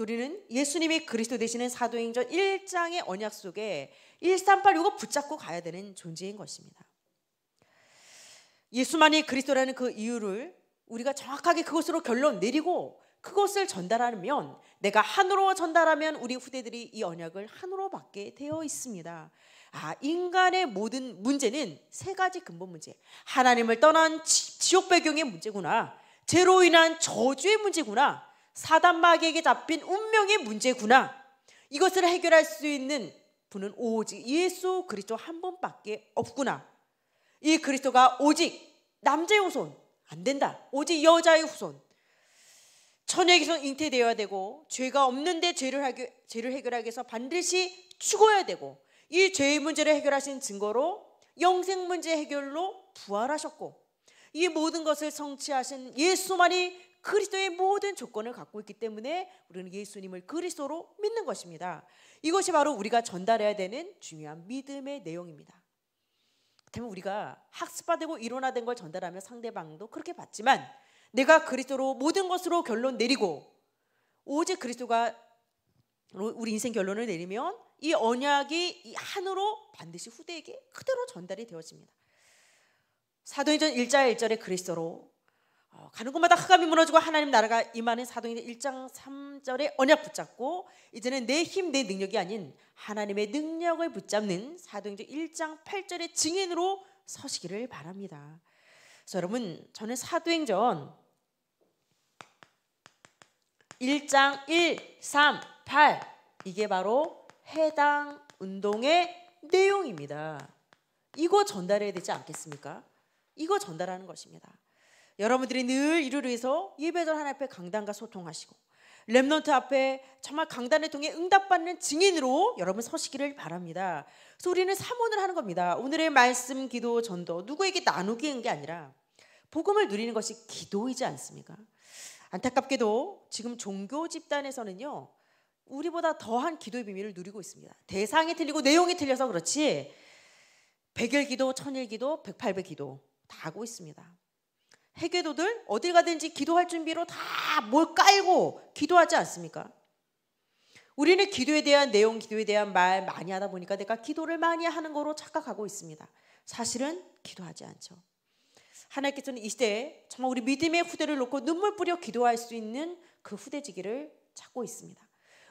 우리는 예수님이 그리스도 되시는 사도행전 1장의 언약 속에 1386을 붙잡고 가야 되는 존재인 것입니다. 예수만이 그리스도라는 그 이유를 우리가 정확하게 그것으로 결론 내리고 그것을 전달하면 내가 한으로 전달하면 우리 후대들이 이 언약을 한으로 받게 되어 있습니다. 아, 인간의 모든 문제는 세 가지 근본 문제. 하나님을 떠난 지, 옥 배경의 문제구나. 죄로 인한 저주의 문제구나. 사단마귀에게 잡힌 운명의 문제구나. 이것을 해결할 수 있는 분은 오직 예수 그리스도 한 번밖에 없구나. 이 그리스도가 오직 남자의 후손 안 된다. 오직 여자의 후손 천여기선 잉태되어야 되고 죄가 없는데 죄를, 하기, 죄를 해결하기 위해서 반드시 죽어야 되고 이 죄의 문제를 해결하신 증거로 영생 문제 해결로 부활하셨고 이 모든 것을 성취하신 예수만이 그리스도의 모든 조건을 갖고 있기 때문에 우리는 예수님을 그리스도로 믿는 것입니다. 이것이 바로 우리가 전달해야 되는 중요한 믿음의 내용입니다. 그렇다면 우리가 학습화되고 이론화된 걸 전달하면 상대방도 그렇게 받지만 내가 그리스도로 모든 것으로 결론 내리고 오직 그리스도가 우리 인생 결론을 내리면 이 언약이 이 한으로 반드시 후대에게 그대로 전달이 되어집니다. 사도행전 1장 1절에 그리스도로 어, 가는 곳마다 흑암이 무너지고 하나님 나라가 임하는 사도행전 1장 3절에 언약 붙잡고 이제는 내 힘, 내 능력이 아닌 하나님의 능력을 붙잡는 사도행전 1장 8절의 증인으로 서시기를 바랍니다. 여러분, 저는 사도행전 1장 1, 3, 8 이게 바로 해당 운동의 내용입니다. 이거 전달해야 되지 않겠습니까? 이거 전달하는 것입니다. 여러분들이 늘 이를 위해서 예배절 하나 앞에 강단과 소통하시고 랩넌트 앞에 정말 강단을 통해 응답받는 증인으로 여러분 서시기를 바랍니다. 그래서 우리는 사문을 하는 겁니다. 오늘의 말씀, 기도, 전도 누구에게 나누기인 게 아니라 복음을 누리는 것이 기도이지 않습니까? 안타깝게도 지금 종교 집단에서는요. 우리보다 더한 기도의 비밀을 누리고 있습니다. 대상이 틀리고 내용이 틀려서 그렇지 백일 기도, 천일 기도, 백팔백 기도 다 하고 있습니다. 해계도들 어딜 가든지 기도할 준비로 다 뭘 깔고 기도하지 않습니까? 우리는 기도에 대한 내용, 기도에 대한 말 많이 하다 보니까 내가 기도를 많이 하는 거로 착각하고 있습니다. 사실은 기도하지 않죠. 하나님께서는 이 시대에 정말 우리 믿음의 후대를 놓고 눈물 뿌려 기도할 수 있는 그 후대지기를 찾고 있습니다.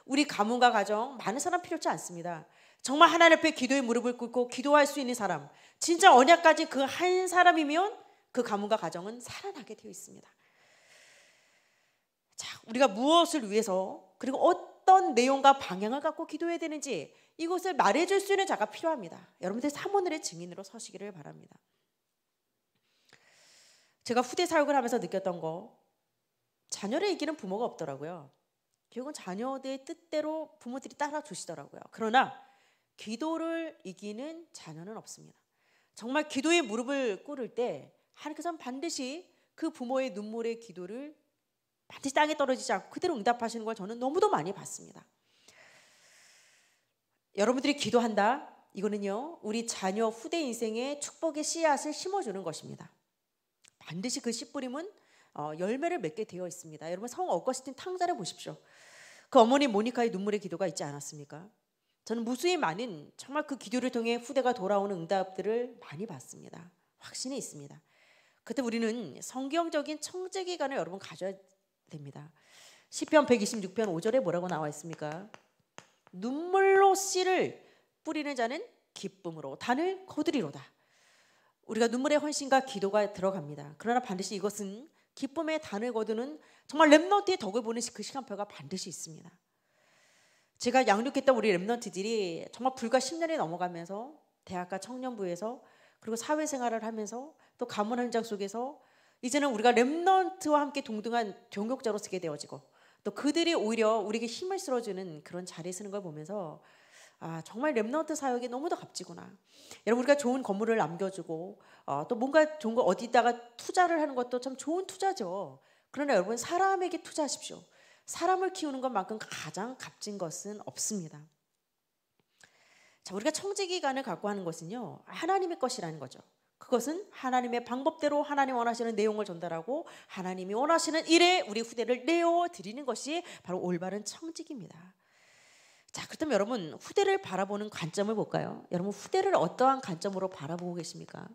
우리 가문과 가정 많은 사람 필요치 않습니다. 정말 하나님 앞에 기도의 무릎을 꿇고 기도할 수 있는 사람, 진짜 언약까지 그 한 사람이면 그 가문과 가정은 살아나게 되어 있습니다. 자, 우리가 무엇을 위해서 그리고 어떤 내용과 방향을 갖고 기도해야 되는지 이것을 말해줄 수 있는 자가 필요합니다. 여러분들 사모늘의 증인으로 서시기를 바랍니다. 제가 후대 사역을 하면서 느꼈던 거 자녀를 이기는 부모가 없더라고요. 결국은 자녀들의 뜻대로 부모들이 따라주시더라고요. 그러나 기도를 이기는 자녀는 없습니다. 정말 기도의 무릎을 꿇을 때 하나님께서는 반드시 그 부모의 눈물의 기도를 반드시 땅에 떨어지지 않고 그대로 응답하시는 걸 저는 너무도 많이 봤습니다. 여러분들이 기도한다. 이거는요, 우리 자녀 후대 인생에 축복의 씨앗을 심어주는 것입니다. 반드시 그 씨뿌림은 어, 열매를 맺게 되어 있습니다. 여러분 성 어거스틴 탕자를 보십시오. 그 어머니 모니카의 눈물의 기도가 있지 않았습니까? 저는 무수히 많은 정말 그 기도를 통해 후대가 돌아오는 응답들을 많이 봤습니다. 확신이 있습니다. 그때 우리는 성경적인 청재 기간을 여러분 가져야 됩니다. 시편 126편 5절에 뭐라고 나와 있습니까? 눈물로 씨를 뿌리는 자는 기쁨으로 단을 거두리로다. 우리가 눈물의 헌신과 기도가 들어갑니다. 그러나 반드시 이것은 기쁨의 단을 거두는 정말 렘넌트의 덕을 보는 그 시간표가 반드시 있습니다. 제가 양육했던 우리 렘넌트들이 정말 불과 10년이 넘어가면서 대학과 청년부에서 그리고 사회생활을 하면서 또 가문 현장 속에서 이제는 우리가 렘넌트와 함께 동등한 동역자로 쓰게 되어지고 또 그들이 오히려 우리에게 힘을 실어주는 그런 자리에 서는걸 보면서 아, 정말 랩너트 사역이 너무도 값지구나. 여러분 우리가 좋은 건물을 남겨주고 어, 또 뭔가 좋은 거 어디다가 투자를 하는 것도 참 좋은 투자죠. 그러나 여러분 사람에게 투자하십시오. 사람을 키우는 것만큼 가장 값진 것은 없습니다. 자, 우리가 청지기간을 갖고 하는 것은요 하나님의 것이라는 거죠. 그것은 하나님의 방법대로 하나님 원하시는 내용을 전달하고 하나님이 원하시는 일에 우리 후대를 내어 드리는 것이 바로 올바른 청직입니다. 자, 그렇다면 여러분 후대를 바라보는 관점을 볼까요? 여러분 후대를 어떠한 관점으로 바라보고 계십니까?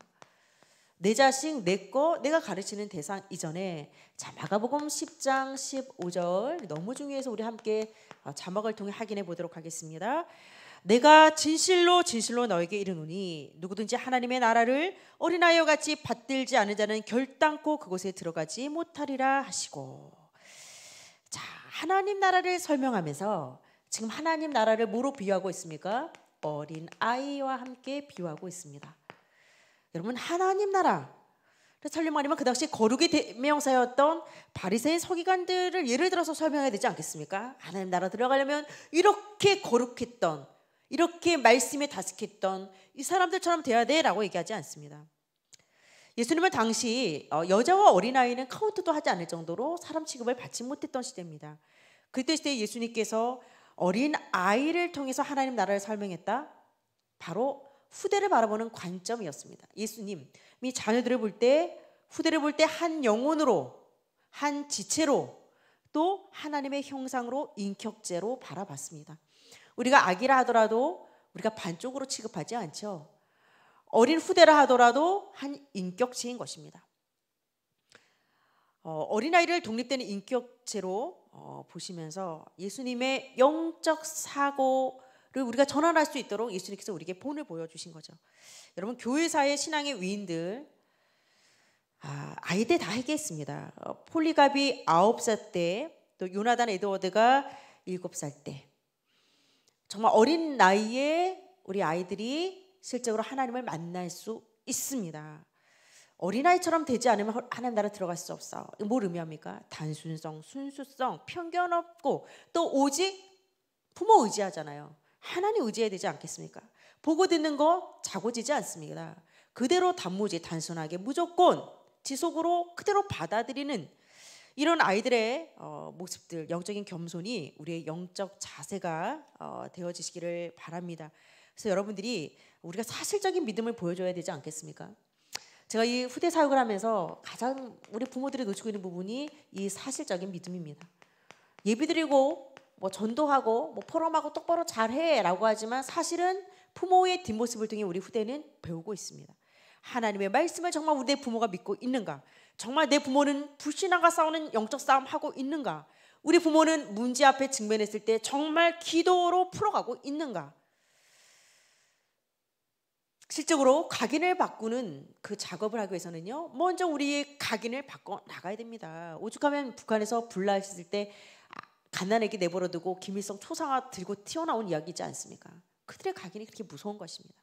내 자식, 내 거, 내가 가르치는 대상 이전에 자 마가복음 10장 15절 너무 중요해서 우리 함께 어, 자막을 통해 확인해 보도록 하겠습니다. 내가 진실로 진실로 너에게 이르노니 누구든지 하나님의 나라를 어린아이와 같이 받들지 않은 자는 결단코 그곳에 들어가지 못하리라 하시고 자 하나님 나라를 설명하면서 지금 하나님 나라를 뭐로 비유하고 있습니까? 어린 아이와 함께 비유하고 있습니다. 여러분 하나님 나라 설령 말이면 그 당시 거룩의 대명사였던 바리새인 서기관들을 예를 들어서 설명해야 되지 않겠습니까? 하나님 나라 들어가려면 이렇게 거룩했던 이렇게 말씀에 다스했던 이 사람들처럼 돼야 돼라고 얘기하지 않습니다. 예수님은 당시 어, 여자와 어린아이는 카운트도 하지 않을 정도로 사람 취급을 받지 못했던 시대입니다. 그때 시대에 예수님께서 어린 아이를 통해서 하나님 나라를 설명했다. 바로 후대를 바라보는 관점이었습니다. 예수님이 자녀들을 볼 때 후대를 볼 때 한 영혼으로 한 지체로 또 하나님의 형상으로 인격제로 바라봤습니다. 우리가 아기라 하더라도 우리가 반쪽으로 취급하지 않죠. 어린 후대라 하더라도 한 인격체인 것입니다. 어, 어린아이를 독립되는 인격체로 어, 보시면서 예수님의 영적 사고를 우리가 전환할 수 있도록 예수님께서 우리에게 본을 보여주신 거죠. 여러분 교회사의 신앙의 위인들 아, 아이들 다 회개했습니다. 어, 폴리갑이 9살 때, 또 요나단 에드워드가 7살 때. 정말 어린 나이에 우리 아이들이 실적으로 하나님을 만날 수 있습니다. 어린아이처럼 되지 않으면 하나님 나라 들어갈 수 없어. 뭘 의미합니까? 단순성, 순수성, 편견 없고 또 오직 부모 의지하잖아요. 하나님 의지해야 되지 않겠습니까? 보고 듣는 거 자고지지 않습니다. 그대로 단무지 단순하게 무조건 지속으로 그대로 받아들이는 이런 아이들의 어, 모습들 영적인 겸손이 우리의 영적 자세가 어, 되어지시기를 바랍니다. 그래서 여러분들이 우리가 사실적인 믿음을 보여줘야 되지 않겠습니까? 제가 이 후대 사역을 하면서 가장 우리 부모들이 놓치고 있는 부분이 이 사실적인 믿음입니다. 예비드리고 뭐 전도하고 뭐 포럼하고 똑바로 잘해라고 하지만 사실은 부모의 뒷모습을 통해 우리 후대는 배우고 있습니다. 하나님의 말씀을 정말 우리 부모가 믿고 있는가? 정말 내 부모는 불신앙과 싸우는 영적 싸움 하고 있는가? 우리 부모는 문제 앞에 직면했을 때 정말 기도로 풀어가고 있는가? 실적으로 각인을 바꾸는 그 작업을 하기 위해서는요. 먼저 우리 각인을 바꿔 나가야 됩니다. 오죽하면 북한에서 불나 있을 때 가난에게 아, 내버려두고 김일성 초상화 들고 튀어나온 이야기지 않습니까? 그들의 각인이 그렇게 무서운 것입니다.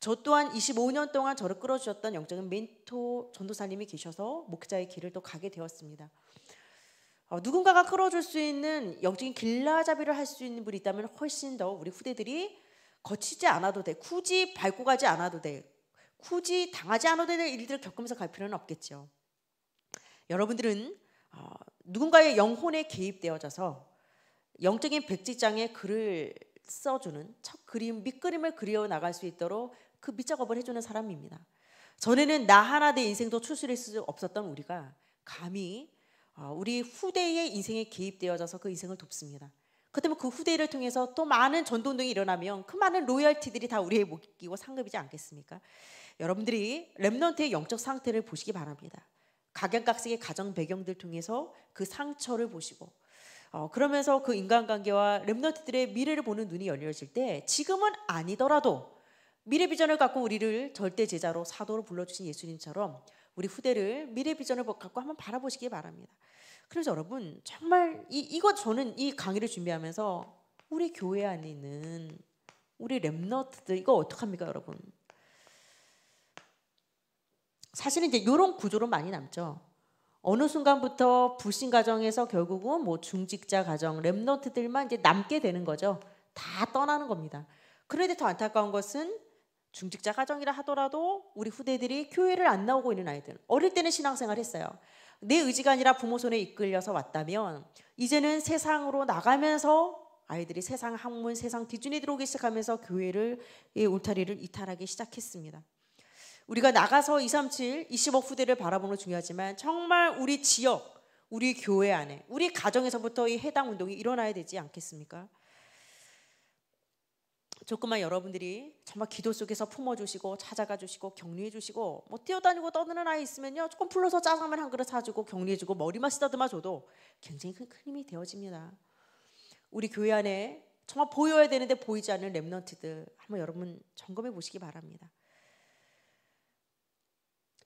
저 또한 25년 동안 저를 끌어주셨던 영적인 멘토 전도사님이 계셔서 목자의 길을 또 가게 되었습니다. 어, 누군가가 끌어줄 수 있는 영적인 길라잡이를 할 수 있는 분이 있다면 훨씬 더 우리 후대들이 거치지 않아도 돼. 굳이 밟고 가지 않아도 돼. 굳이 당하지 않아도 될 일들을 겪으면서 갈 필요는 없겠죠. 여러분들은 어, 누군가의 영혼에 개입되어져서 영적인 백지장에 글을 써주는 첫 그림, 밑그림을 그려 나갈 수 있도록 그 밑작업을 해주는 사람입니다. 전에는 나 하나 내 인생도 추스릴 수 없었던 우리가 감히 어, 우리 후대의 인생에 개입되어져서 그 인생을 돕습니다. 그렇다면 뭐 그 후대를 통해서 또 많은 전도운동이 일어나면 그 많은 로열티들이 다 우리의 목이고 상급이지 않겠습니까? 여러분들이 렘넌트의 영적 상태를 보시기 바랍니다. 각양각색의 가정 배경들 통해서 그 상처를 보시고 어, 그러면서 그 인간관계와 렘넌트들의 미래를 보는 눈이 열려질 때 지금은 아니더라도 미래 비전을 갖고 우리를 절대 제자로 사도로 불러주신 예수님처럼 우리 후대를 미래 비전을 갖고 한번 바라보시기 바랍니다. 그래서 여러분 정말 이, 이거 저는 이 강의를 준비하면서 우리 교회 안에 있는 우리 랩너트들 이거 어떡합니까 여러분? 사실은 이제 이런 구조로 많이 남죠. 어느 순간부터 불신 가정에서 결국은 뭐 중직자 가정 랩너트들만 이제 남게 되는 거죠. 다 떠나는 겁니다. 그런데 더 안타까운 것은 중직자 가정이라 하더라도 우리 후대들이 교회를 안 나오고 있는 아이들 어릴 때는 신앙생활 했어요. 내 의지가 아니라 부모 손에 이끌려서 왔다면 이제는 세상으로 나가면서 아이들이 세상 학문, 세상 기준이 들어오기 시작하면서 교회를 예, 울타리를 이탈하기 시작했습니다. 우리가 나가서 237, 20억 후대를 바라보는 중요하지만 정말 우리 지역, 우리 교회 안에, 우리 가정에서부터 이 해당 운동이 일어나야 되지 않겠습니까? 조금만 여러분들이 정말 기도 속에서 품어주시고 찾아가 주시고 격려해 주시고 뭐 뛰어다니고 떠드는 아이 있으면요 조금 불러서 짜장면 한 그릇 사주고 격려해 주고 머리만 쓰다듬어 줘도 굉장히 큰, 큰 힘이 되어집니다. 우리 교회 안에 정말 보여야 되는데 보이지 않는 랩넌트들 한번 여러분 점검해 보시기 바랍니다.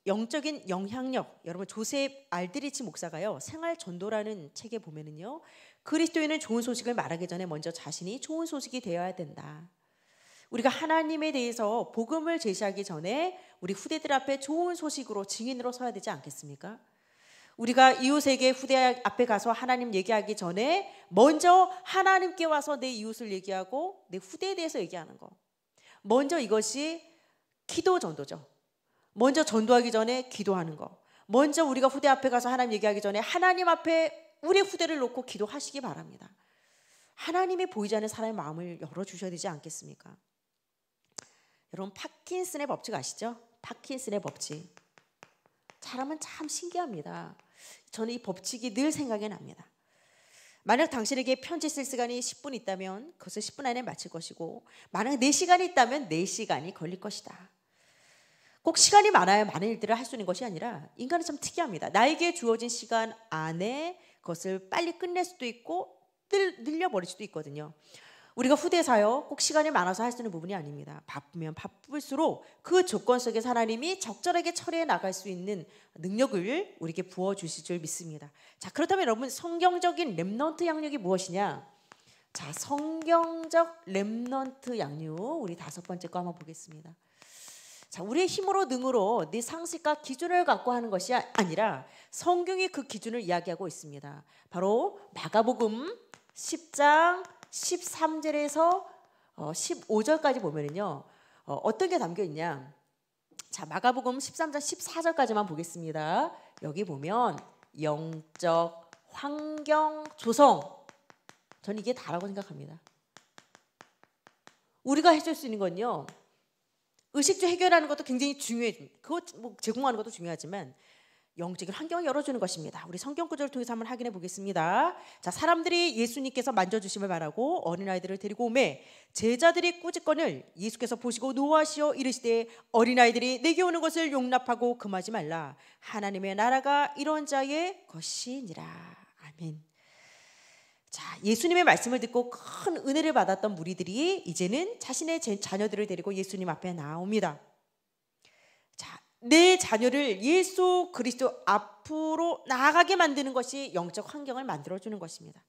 영적인 영향력 여러분 조셉 알드리치 목사가요 생활 전도라는 책에 보면은요 그리스도인은 좋은 소식을 말하기 전에 먼저 자신이 좋은 소식이 되어야 된다 우리가 하나님에 대해서 복음을 제시하기 전에 우리 후대들 앞에 좋은 소식으로 증인으로 서야 되지 않겠습니까? 우리가 이웃에게 후대 앞에 가서 하나님 얘기하기 전에 먼저 하나님께 와서 내 이웃을 얘기하고 내 후대에 대해서 얘기하는 거. 먼저 이것이 기도 전도죠. 먼저 전도하기 전에 기도하는 거. 먼저 우리가 후대 앞에 가서 하나님 얘기하기 전에 하나님 앞에 우리 후대를 놓고 기도하시기 바랍니다. 하나님이 보이지 않는 사람의 마음을 열어주셔야 되지 않겠습니까? 여러분 파킨슨의 법칙 아시죠? 파킨슨의 법칙. 사람은 참 신기합니다. 저는 이 법칙이 늘 생각이 납니다. 만약 당신에게 편지 쓸 시간이 10분 있다면 그것을 10분 안에 마칠 것이고 만약 4시간이 있다면 4시간이 걸릴 것이다. 꼭 시간이 많아야 많은 일들을 할 수 있는 것이 아니라 인간은 참 특이합니다. 나에게 주어진 시간 안에 그것을 빨리 끝낼 수도 있고 늘려버릴 수도 있거든요. 우리가 후대사요 꼭 시간이 많아서 할 수 있는 부분이 아닙니다. 바쁘면 바쁠수록 그 조건 속에서 하나님이 적절하게 처리해 나갈 수 있는 능력을 우리에게 부어 주실 줄 믿습니다. 자 그렇다면 여러분 성경적인 랩넌트양육이 무엇이냐? 자 성경적 랩넌트 양육 우리 다섯 번째 거 한번 보겠습니다. 자, 우리의 힘으로 능으로 네 상식과 기준을 갖고 하는 것이 아니라 성경이 그 기준을 이야기하고 있습니다. 바로 마가복음 10장 13절에서 15절까지 어, 보면은요. 어, 어떤 게 담겨 있냐? 자, 마가복음 13장 14절까지만 보겠습니다. 여기 보면 영적 환경 조성. 저는 이게 다라고 생각합니다. 우리가 해줄 수 있는 건요. 의식주 해결하는 것도 굉장히 중요해. 그거 뭐 제공하는 것도 중요하지만 영적인 환경을 열어주는 것입니다. 우리 성경 구절을 통해서 한번 확인해 보겠습니다. 자, 사람들이 예수님께서 만져주심을 바라고 어린아이들을 데리고 오매 제자들이 꾸짖건을 예수께서 보시고 노하시어 이르시되 어린아이들이 내게 오는 것을 용납하고 금하지 말라. 하나님의 나라가 이런 자의 것이니라. 아멘. 자, 예수님의 말씀을 듣고 큰 은혜를 받았던 무리들이 이제는 자신의 자녀들을 데리고 예수님 앞에 나옵니다. 내 자녀를 예수 그리스도 앞으로 나아가게 만드는 것이 영적 환경을 만들어 주는 것입니다.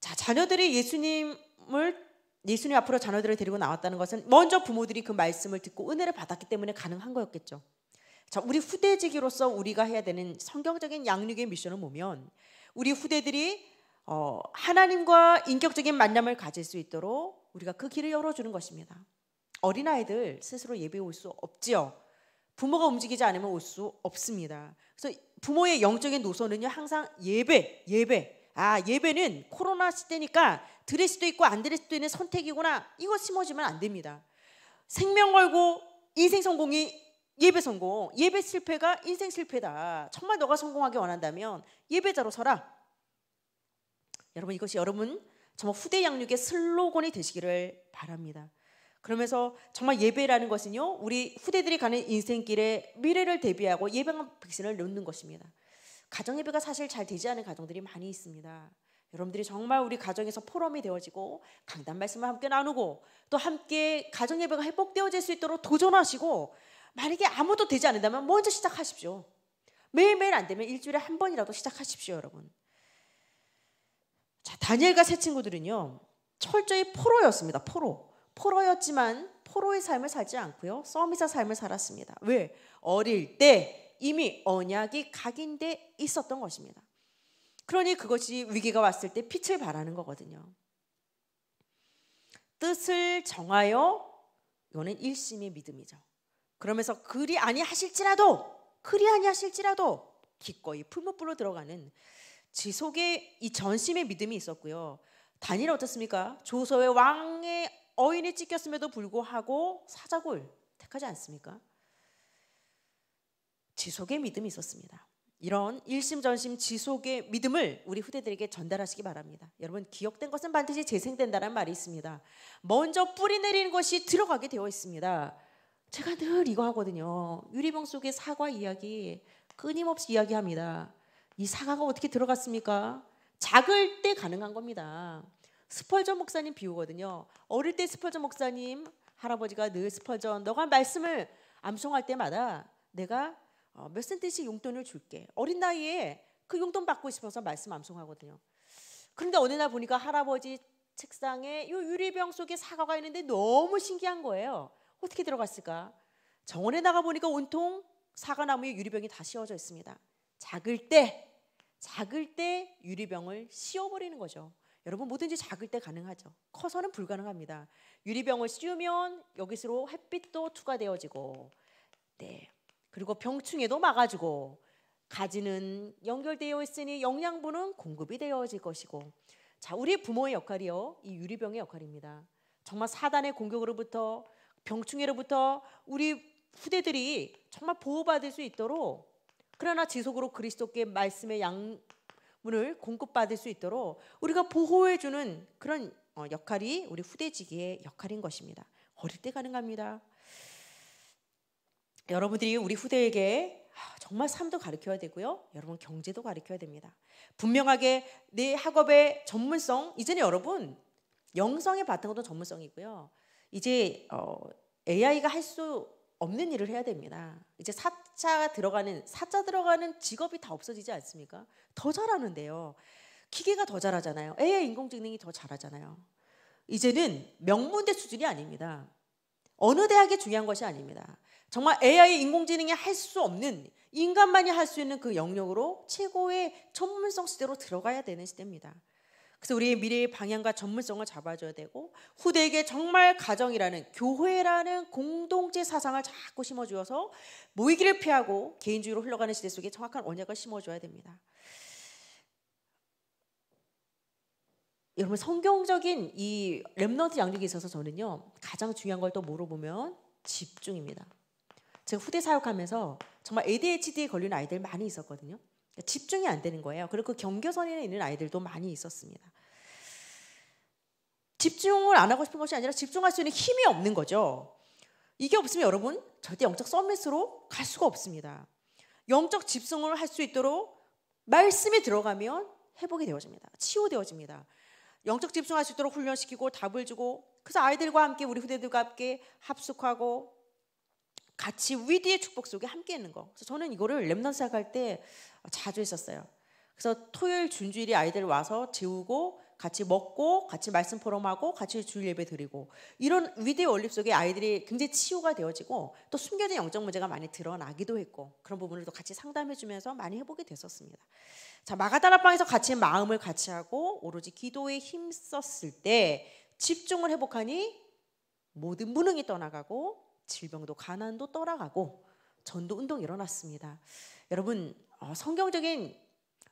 자, 자녀들이 예수님을 예수님 앞으로 자녀들을 데리고 나왔다는 것은 먼저 부모들이 그 말씀을 듣고 은혜를 받았기 때문에 가능한 거였겠죠. 자, 우리 후대지기로서 우리가 해야 되는 성경적인 양육의 미션을 보면 우리 후대들이 어, 하나님과 인격적인 만남을 가질 수 있도록 우리가 그 길을 열어주는 것입니다. 어린아이들 스스로 예배 에올수 없지요. 부모가 움직이지 않으면 올 수 없습니다. 그래서 부모의 영적인 노선은요 항상 예배, 예배. 아 예배는 코로나 시대니까 드을 수도 있고 안드을 수도 있는 선택이구나. 이거 심어지면 안 됩니다. 생명 걸고 인생 성공이 예배 성공, 예배 실패가 인생 실패다. 정말 너가 성공하기 원한다면 예배자로 서라. 여러분 이것이 여러분 정말 후대 양육의 슬로건이 되시기를 바랍니다. 그러면서 정말 예배라는 것은요, 우리 후대들이 가는 인생길에 미래를 대비하고 예배한 백신을 놓는 것입니다. 가정 예배가 사실 잘 되지 않은 가정들이 많이 있습니다. 여러분들이 정말 우리 가정에서 포럼이 되어지고 강단 말씀을 함께 나누고 또 함께 가정 예배가 회복되어질 수 있도록 도전하시고 만약에 아무도 되지 않는다면 먼저 시작하십시오. 매일매일 안 되면 일주일에 한 번이라도 시작하십시오, 여러분. 자, 다니엘과 세 친구들은요. 철저히 포로였습니다. 포로. 포로였지만 포로의 삶을 살지 않고요. 써미사 삶을 살았습니다. 왜? 어릴 때 이미 언약이 각인돼 있었던 것입니다. 그러니 그것이 위기가 왔을 때 빛을 발하는 거거든요. 뜻을 정하여 이거는 일심의 믿음이죠. 그러면서 그리 아니하실지라도 그리 아니하실지라도 기꺼이 풀무불로 들어가는 지속의 이 전심의 믿음이 있었고요. 다니엘 어떻습니까? 조서의 왕의 어인이 찢겼음에도 불구하고 사자굴 택하지 않습니까? 지속의 믿음이 있었습니다. 이런 일심전심 지속의 믿음을 우리 후대들에게 전달하시기 바랍니다. 여러분 기억된 것은 반드시 재생된다는 말이 있습니다. 먼저 뿌리 내리는 것이 들어가게 되어 있습니다. 제가 늘 이거 하거든요. 유리병 속의 사과 이야기 끊임없이 이야기합니다. 이 사과가 어떻게 들어갔습니까? 작을 때 가능한 겁니다. 스펄전 목사님 비유거든요. 어릴 때 스펄전 목사님 할아버지가 늘 스펄전 너가 말씀을 암송할 때마다 내가 어, 몇센티씩 용돈을 줄게. 어린 나이에 그 용돈 받고 싶어서 말씀 암송하거든요. 그런데 어느 날 보니까 할아버지 책상에 요 유리병 속에 사과가 있는데 너무 신기한 거예요. 어떻게 들어갔을까? 정원에 나가 보니까 온통 사과나무에 유리병이 다 씌워져 있습니다. 작을 때, 작을 때 유리병을 씌워버리는 거죠. 여러분 뭐든지 작을 때 가능하죠. 커서는 불가능합니다. 유리병을 씌우면 여기로 햇빛도 투과되어지고, 네. 그리고 병충해도 막아주고, 가지는 연결되어 있으니 영양분은 공급이 되어질 것이고, 자 우리 부모의 역할이요, 이 유리병의 역할입니다. 정말 사단의 공격으로부터 병충해로부터 우리 후대들이 정말 보호받을 수 있도록 그러나 지속으로 그리스도께 말씀의 양 문을 공급받을 수 있도록 우리가 보호해 주는 그런 어, 역할이 우리 후대지기의 역할인 것입니다. 어릴 때 가능합니다. 여러분들이 우리 후대에게 아, 정말 삶도 가르쳐야 되고요. 여러분 경제도 가르쳐야 됩니다. 분명하게 내 학업의 전문성 이전에 여러분 영성의 바탕으로 전문성이고요. 이제 어, AI가 할수 없는 일을 해야 됩니다. 이제 사자 들어가는 사자 들어가는 직업이 다 없어지지 않습니까? 더 잘하는데요. 기계가 더 잘하잖아요. AI 인공지능이 더 잘하잖아요. 이제는 명문대 수준이 아닙니다. 어느 대학이 중요한 것이 아닙니다. 정말 AI 인공지능이 할 수 없는 인간만이 할 수 있는 그 영역으로 최고의 전문성 시대로 들어가야 되는 시대입니다. 그래서 우리의 미래의 방향과 전문성을 잡아줘야 되고 후대에게 정말 가정이라는 교회라는 공동체 사상을 자꾸 심어주어서 모이기를 피하고 개인주의로 흘러가는 시대 속에 정확한 언약을 심어줘야 됩니다. 여러분 성경적인 이 렘넌트 양육에 있어서 저는요 가장 중요한 걸 또 물어보면 집중입니다. 제가 후대 사역하면서 정말 ADHD에 걸리는 아이들 많이 있었거든요. 그러니까 집중이 안 되는 거예요. 그리고 그 경계선에 있는 아이들도 많이 있었습니다. 집중을 안 하고 싶은 것이 아니라 집중할 수 있는 힘이 없는 거죠. 이게 없으면 여러분 절대 영적 서밋으로 갈 수가 없습니다. 영적 집중을 할 수 있도록 말씀이 들어가면 회복이 되어집니다. 치유되어집니다. 영적 집중할 수 있도록 훈련시키고 답을 주고 그래서 아이들과 함께 우리 후대들과 함께 합숙하고 같이 위드의 축복 속에 함께 있는 거. 그래서 저는 이거를 랩넌 시작할 때 자주 했었어요. 그래서 토요일 준주일이 아이들 와서 재우고 같이 먹고 같이 말씀 포럼하고 같이 주일 예배 드리고 이런 위대의 원립 속에 아이들이 굉장히 치유가 되어지고 또 숨겨진 영적 문제가 많이 드러나기도 했고 그런 부분을 또 같이 상담해 주면서 많이 해보게 됐었습니다. 자 마가다라방에서 같이 마음을 같이 하고 오로지 기도에 힘썼을 때 집중을 회복하니 모든 무능이 떠나가고 질병도 가난도 떠나가고 전도 운동이 일어났습니다. 여러분 어, 성경적인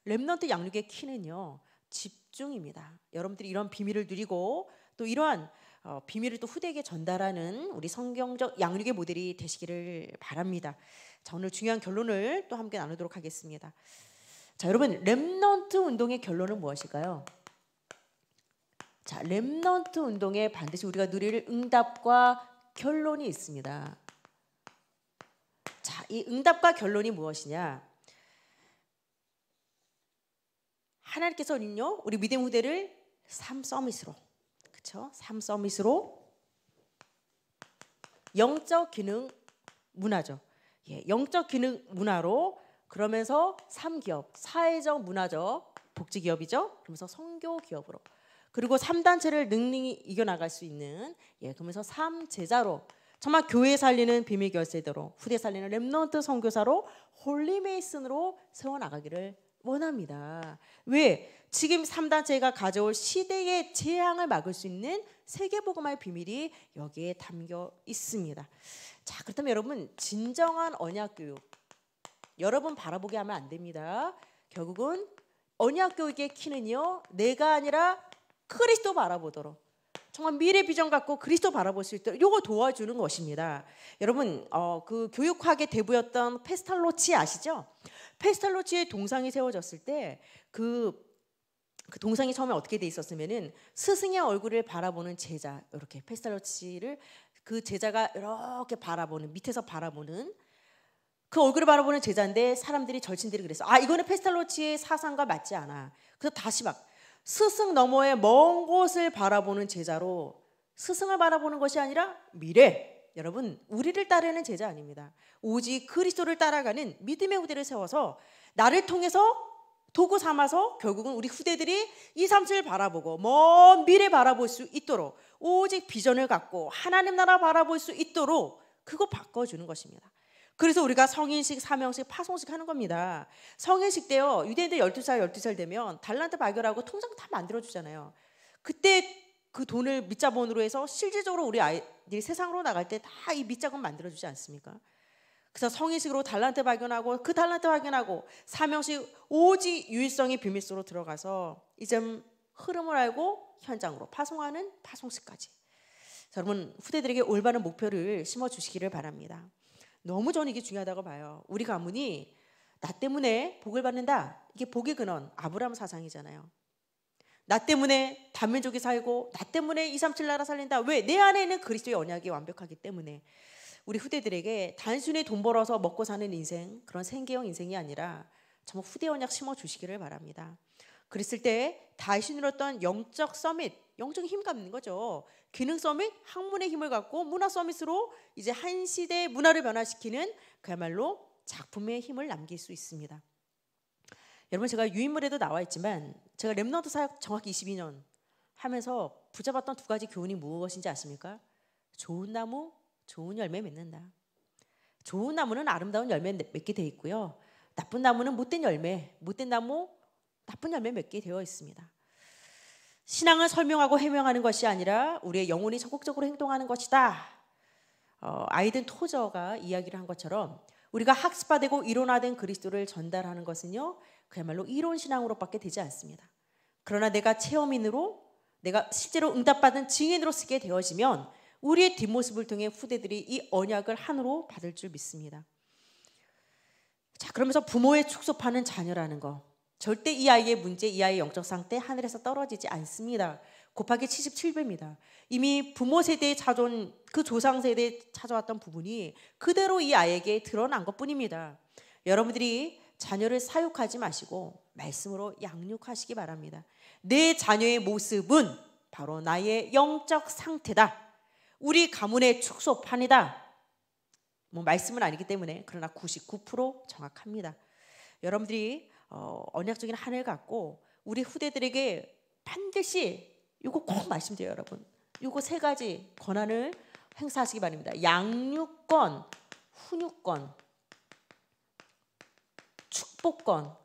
렘넌트 양육의 키는요 집중입니다. 여러분들이 이런 비밀을 누리고 또 이러한 어, 비밀을 또 후대에게 전달하는 우리 성경적 양육의 모델이 되시기를 바랍니다. 자 오늘 중요한 결론을 또 함께 나누도록 하겠습니다. 자 여러분 렘넌트 운동의 결론은 무엇일까요? 자 렘넌트 운동에 반드시 우리가 누릴 응답과 결론이 있습니다. 자, 이 응답과 결론이 무엇이냐? 하나님께서는요, 우리 믿음 후대를 삼 서밋으로, 그쵸? 삼 서밋으로 영적 기능 문화죠. 예, 영적 기능 문화로 그러면서 삼기업, 사회적 문화적 복지 기업이죠. 그러면서 성교 기업으로 그리고 3단체를 능히 이겨나갈 수 있는 예, 그러면서 3제자로 정말 교회 살리는 비밀 결세대로 후대 살리는 랩넌트 선교사로 홀리메이슨으로 세워나가기를 원합니다. 왜? 지금 3단체가 가져올 시대의 재앙을 막을 수 있는 세계복음화의 비밀이 여기에 담겨 있습니다. 자, 그렇다면 여러분 진정한 언약 교육 여러분 바라보게 하면 안 됩니다. 결국은 언약 교육의 키는요. 내가 아니라 그리스도 바라보도록 정말 미래 비전 갖고 그리스도 바라볼 수 있도록 요거 도와주는 것입니다. 여러분 어, 그 교육학의 대부였던 페스탈로치 아시죠? 페스탈로치의 동상이 세워졌을 때 그 그 동상이 처음에 어떻게 돼 있었으면은 스승의 얼굴을 바라보는 제자 이렇게 페스탈로치를 그 제자가 이렇게 바라보는 밑에서 바라보는 그 얼굴을 바라보는 제자인데 사람들이 절친들이 그래서 아 이거는 페스탈로치의 사상과 맞지 않아. 그래서 다시 막 스승 너머의 먼 곳을 바라보는 제자로 스승을 바라보는 것이 아니라 미래. 여러분, 우리를 따르는 제자 아닙니다. 오직 그리스도를 따라가는 믿음의 후대를 세워서 나를 통해서 도구 삼아서 결국은 우리 후대들이 2, 3, 7 바라보고 먼 미래 바라볼 수 있도록 오직 비전을 갖고 하나님 나라 바라볼 수 있도록 그거 바꿔주는 것입니다. 그래서 우리가 성인식, 사명식, 파송식 하는 겁니다. 성인식 때요, 유대인들 12살, 12살 되면 달란트 발견하고 통장 다 만들어주잖아요. 그때 그 돈을 밑자본으로 해서 실질적으로 우리 아이들이 세상으로 나갈 때 다 이 밑자금 만들어주지 않습니까? 그래서 성인식으로 달란트 발견하고 그 달란트 발견하고 사명식 오직 유일성의 비밀 속으로 들어가서 이점 흐름을 알고 현장으로 파송하는 파송식까지. 여러분 후대들에게 올바른 목표를 심어 주시기를 바랍니다. 너무 저는 이게 중요하다고 봐요. 우리 가문이 나 때문에 복을 받는다. 이게 복의 근원 아브라함 사상이잖아요. 나 때문에 단민족이 살고 나 때문에 2, 3, 7 나라 살린다. 왜? 내 안에 는 그리스도의 언약이 완벽하기 때문에 우리 후대들에게 단순히 돈 벌어서 먹고 사는 인생 그런 생계형 인생이 아니라 정말 후대 언약 심어 주시기를 바랍니다. 그랬을 때 다신으로 어떤 영적 서밋 영적인 힘 갖는 거죠. 기능 서밋 학문의 힘을 갖고 문화 서밋으로 이제 한 시대의 문화를 변화시키는 그야말로 작품의 힘을 남길 수 있습니다. 여러분 제가 유인물에도 나와 있지만 제가 랩너드 사역 정확히 22년 하면서 붙잡았던 두 가지 교훈이 무엇인지 아십니까? 좋은 나무 좋은 열매 맺는다. 좋은 나무는 아름다운 열매 맺게 돼 있고요. 나쁜 나무는 못된 열매, 못된 나무 나쁜 열매 맺게 되어 있습니다. 신앙을 설명하고 해명하는 것이 아니라 우리의 영혼이 적극적으로 행동하는 것이다. 어, 아이든 토저가 이야기를 한 것처럼 우리가 학습화되고 이론화된 그리스도를 전달하는 것은요 그야말로 이론 신앙으로밖에 되지 않습니다. 그러나 내가 체험인으로 내가 실제로 응답받은 증인으로 쓰게 되어지면 우리의 뒷모습을 통해 후대들이 이 언약을 한으로 받을 줄 믿습니다. 자, 그러면서 부모의 축소하는 자녀라는 거. 절대 이 아이의 문제, 이 아이의 영적 상태 하늘에서 떨어지지 않습니다. 곱하기 77배입니다. 이미 부모 세대에 찾아온 그 조상 세대에 찾아왔던 부분이 그대로 이 아이에게 드러난 것뿐입니다. 여러분들이 자녀를 사육하지 마시고 말씀으로 양육하시기 바랍니다. 내 자녀의 모습은 바로 나의 영적 상태다. 우리 가문의 축소판이다. 뭐 말씀은 아니기 때문에 그러나 99% 정확합니다. 여러분들이 어, 언약적인 한을 갖고 우리 후대들에게 반드시 이거 꼭 말씀드려요, 여러분. 이거 세 가지 권한을 행사하시기 바랍니다. 양육권, 훈육권, 축복권.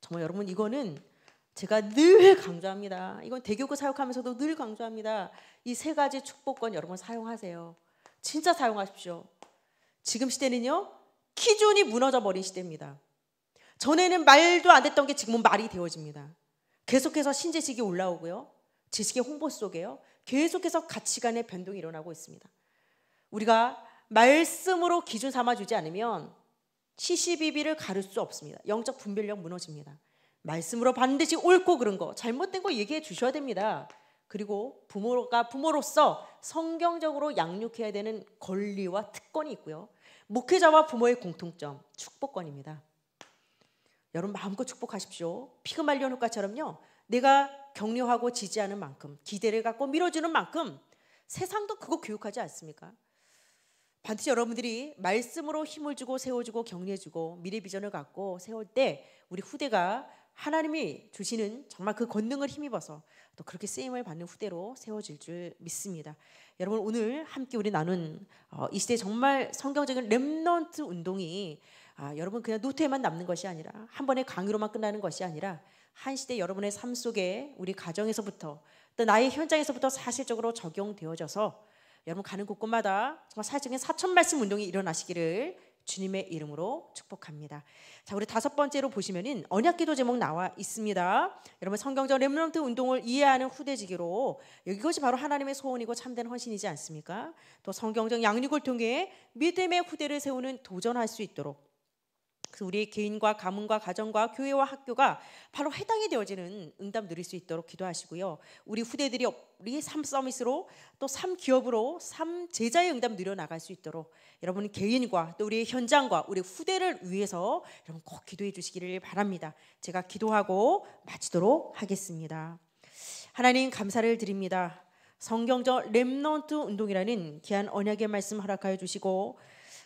정말 여러분 이거는 제가 늘 강조합니다. 이건 대교구 사역하면서도 늘 강조합니다. 이 세 가지 축복권 여러분 사용하세요. 진짜 사용하십시오. 지금 시대는요. 기존이 무너져 버린 시대입니다. 전에는 말도 안 됐던 게 지금은 말이 되어집니다. 계속해서 신재식이 올라오고요. 지식의 홍보 속에요. 계속해서 가치관의 변동이 일어나고 있습니다. 우리가 말씀으로 기준 삼아주지 않으면 시시비비를 가를수 없습니다. 영적 분별력 무너집니다. 말씀으로 반드시 옳고 그른 거, 잘못된 거 얘기해 주셔야 됩니다. 그리고 부모가 부모로서 성경적으로 양육해야 되는 권리와 특권이 있고요. 목회자와 부모의 공통점, 축복권입니다. 여러분 마음껏 축복하십시오. 피그말리온 효과처럼요. 내가 격려하고 지지하는 만큼 기대를 갖고 밀어주는 만큼 세상도 그거 교육하지 않습니까? 반드시 여러분들이 말씀으로 힘을 주고 세워주고 격려해주고 미래 비전을 갖고 세울 때 우리 후대가 하나님이 주시는 정말 그 권능을 힘입어서 또 그렇게 쓰임을 받는 후대로 세워질 줄 믿습니다. 여러분 오늘 함께 우리 나눈 어, 이 시대 정말 성경적인 렘넌트 운동이 아, 여러분 그냥 노트에만 남는 것이 아니라 한 번의 강의로만 끝나는 것이 아니라 한 시대 여러분의 삶 속에 우리 가정에서부터 또 나의 현장에서부터 사실적으로 적용되어져서 여러분 가는 곳곳마다 정말 사실적인 사천 말씀 운동이 일어나시기를 주님의 이름으로 축복합니다. 자, 우리 다섯 번째로 보시면은 언약기도 제목 나와 있습니다. 여러분 성경적 렘넌트 운동을 이해하는 후대지기로 이것이 바로 하나님의 소원이고 참된 헌신이지 않습니까? 또 성경적 양육을 통해 믿음의 후대를 세우는 도전할 수 있도록 우리의 개인과 가문과 가정과 교회와 학교가 바로 해당이 되어지는 응답 누릴 수 있도록 기도하시고요. 우리 후대들이 우리 의삶 서밋으로 또 삶 기업으로 삶 제자의 응답 누려 나갈 수 있도록 여러분 개인과 또 우리의 현장과 우리 후대를 위해서 여러분 꼭 기도해 주시기를 바랍니다. 제가 기도하고 마치도록 하겠습니다. 하나님 감사를 드립니다. 성경적 렘넌트 운동이라는 귀한 언약의 말씀 허락하여 주시고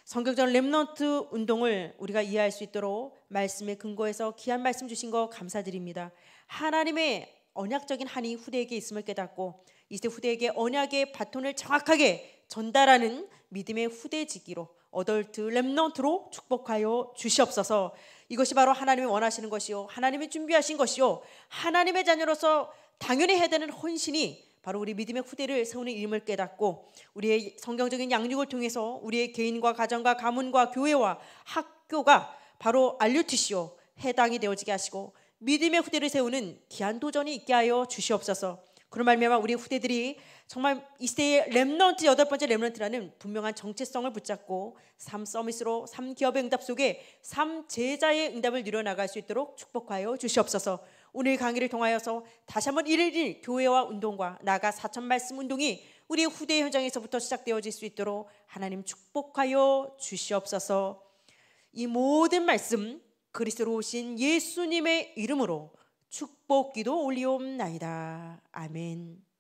성격적 렘넌트 운동을 우리가 이해할 수 있도록 말씀의 근거에서 귀한 말씀 주신 거 감사드립니다. 하나님의 언약적인 한이 후대에게 있음을 깨닫고 이제 후대에게 언약의 바톤을 정확하게 전달하는 믿음의 후대지기로 어덜트 렘넌트로 축복하여 주시옵소서. 이것이 바로 하나님이 원하시는 것이요 하나님이 준비하신 것이요 하나님의 자녀로서 당연히 해야 되는 헌신이 바로 우리 믿음의 후대를 세우는 이름을 깨닫고 우리의 성경적인 양육을 통해서 우리의 개인과 가정과 가문과 교회와 학교가 바로 알류티시오 해당이 되어지게 하시고 믿음의 후대를 세우는 귀한 도전이 있게 하여 주시옵소서. 그런 말미암아 우리 후대들이 정말 이 시대의 렘넌트 여덟 번째 렘넌트라는 분명한 정체성을 붙잡고 삼 서밋으로 삼 기업의 응답 속에 삼 제자의 응답을 누려나갈 수 있도록 축복하여 주시옵소서. 오늘 강의를 통하여서 다시 한번 일일 교회와 운동과 나가 사천 말씀 운동이 우리 후대 현장에서부터 시작되어질 수 있도록 하나님 축복하여 주시옵소서. 이 모든 말씀 그리스도로 오신 예수님의 이름으로 축복기도 올리옵나이다. 아멘.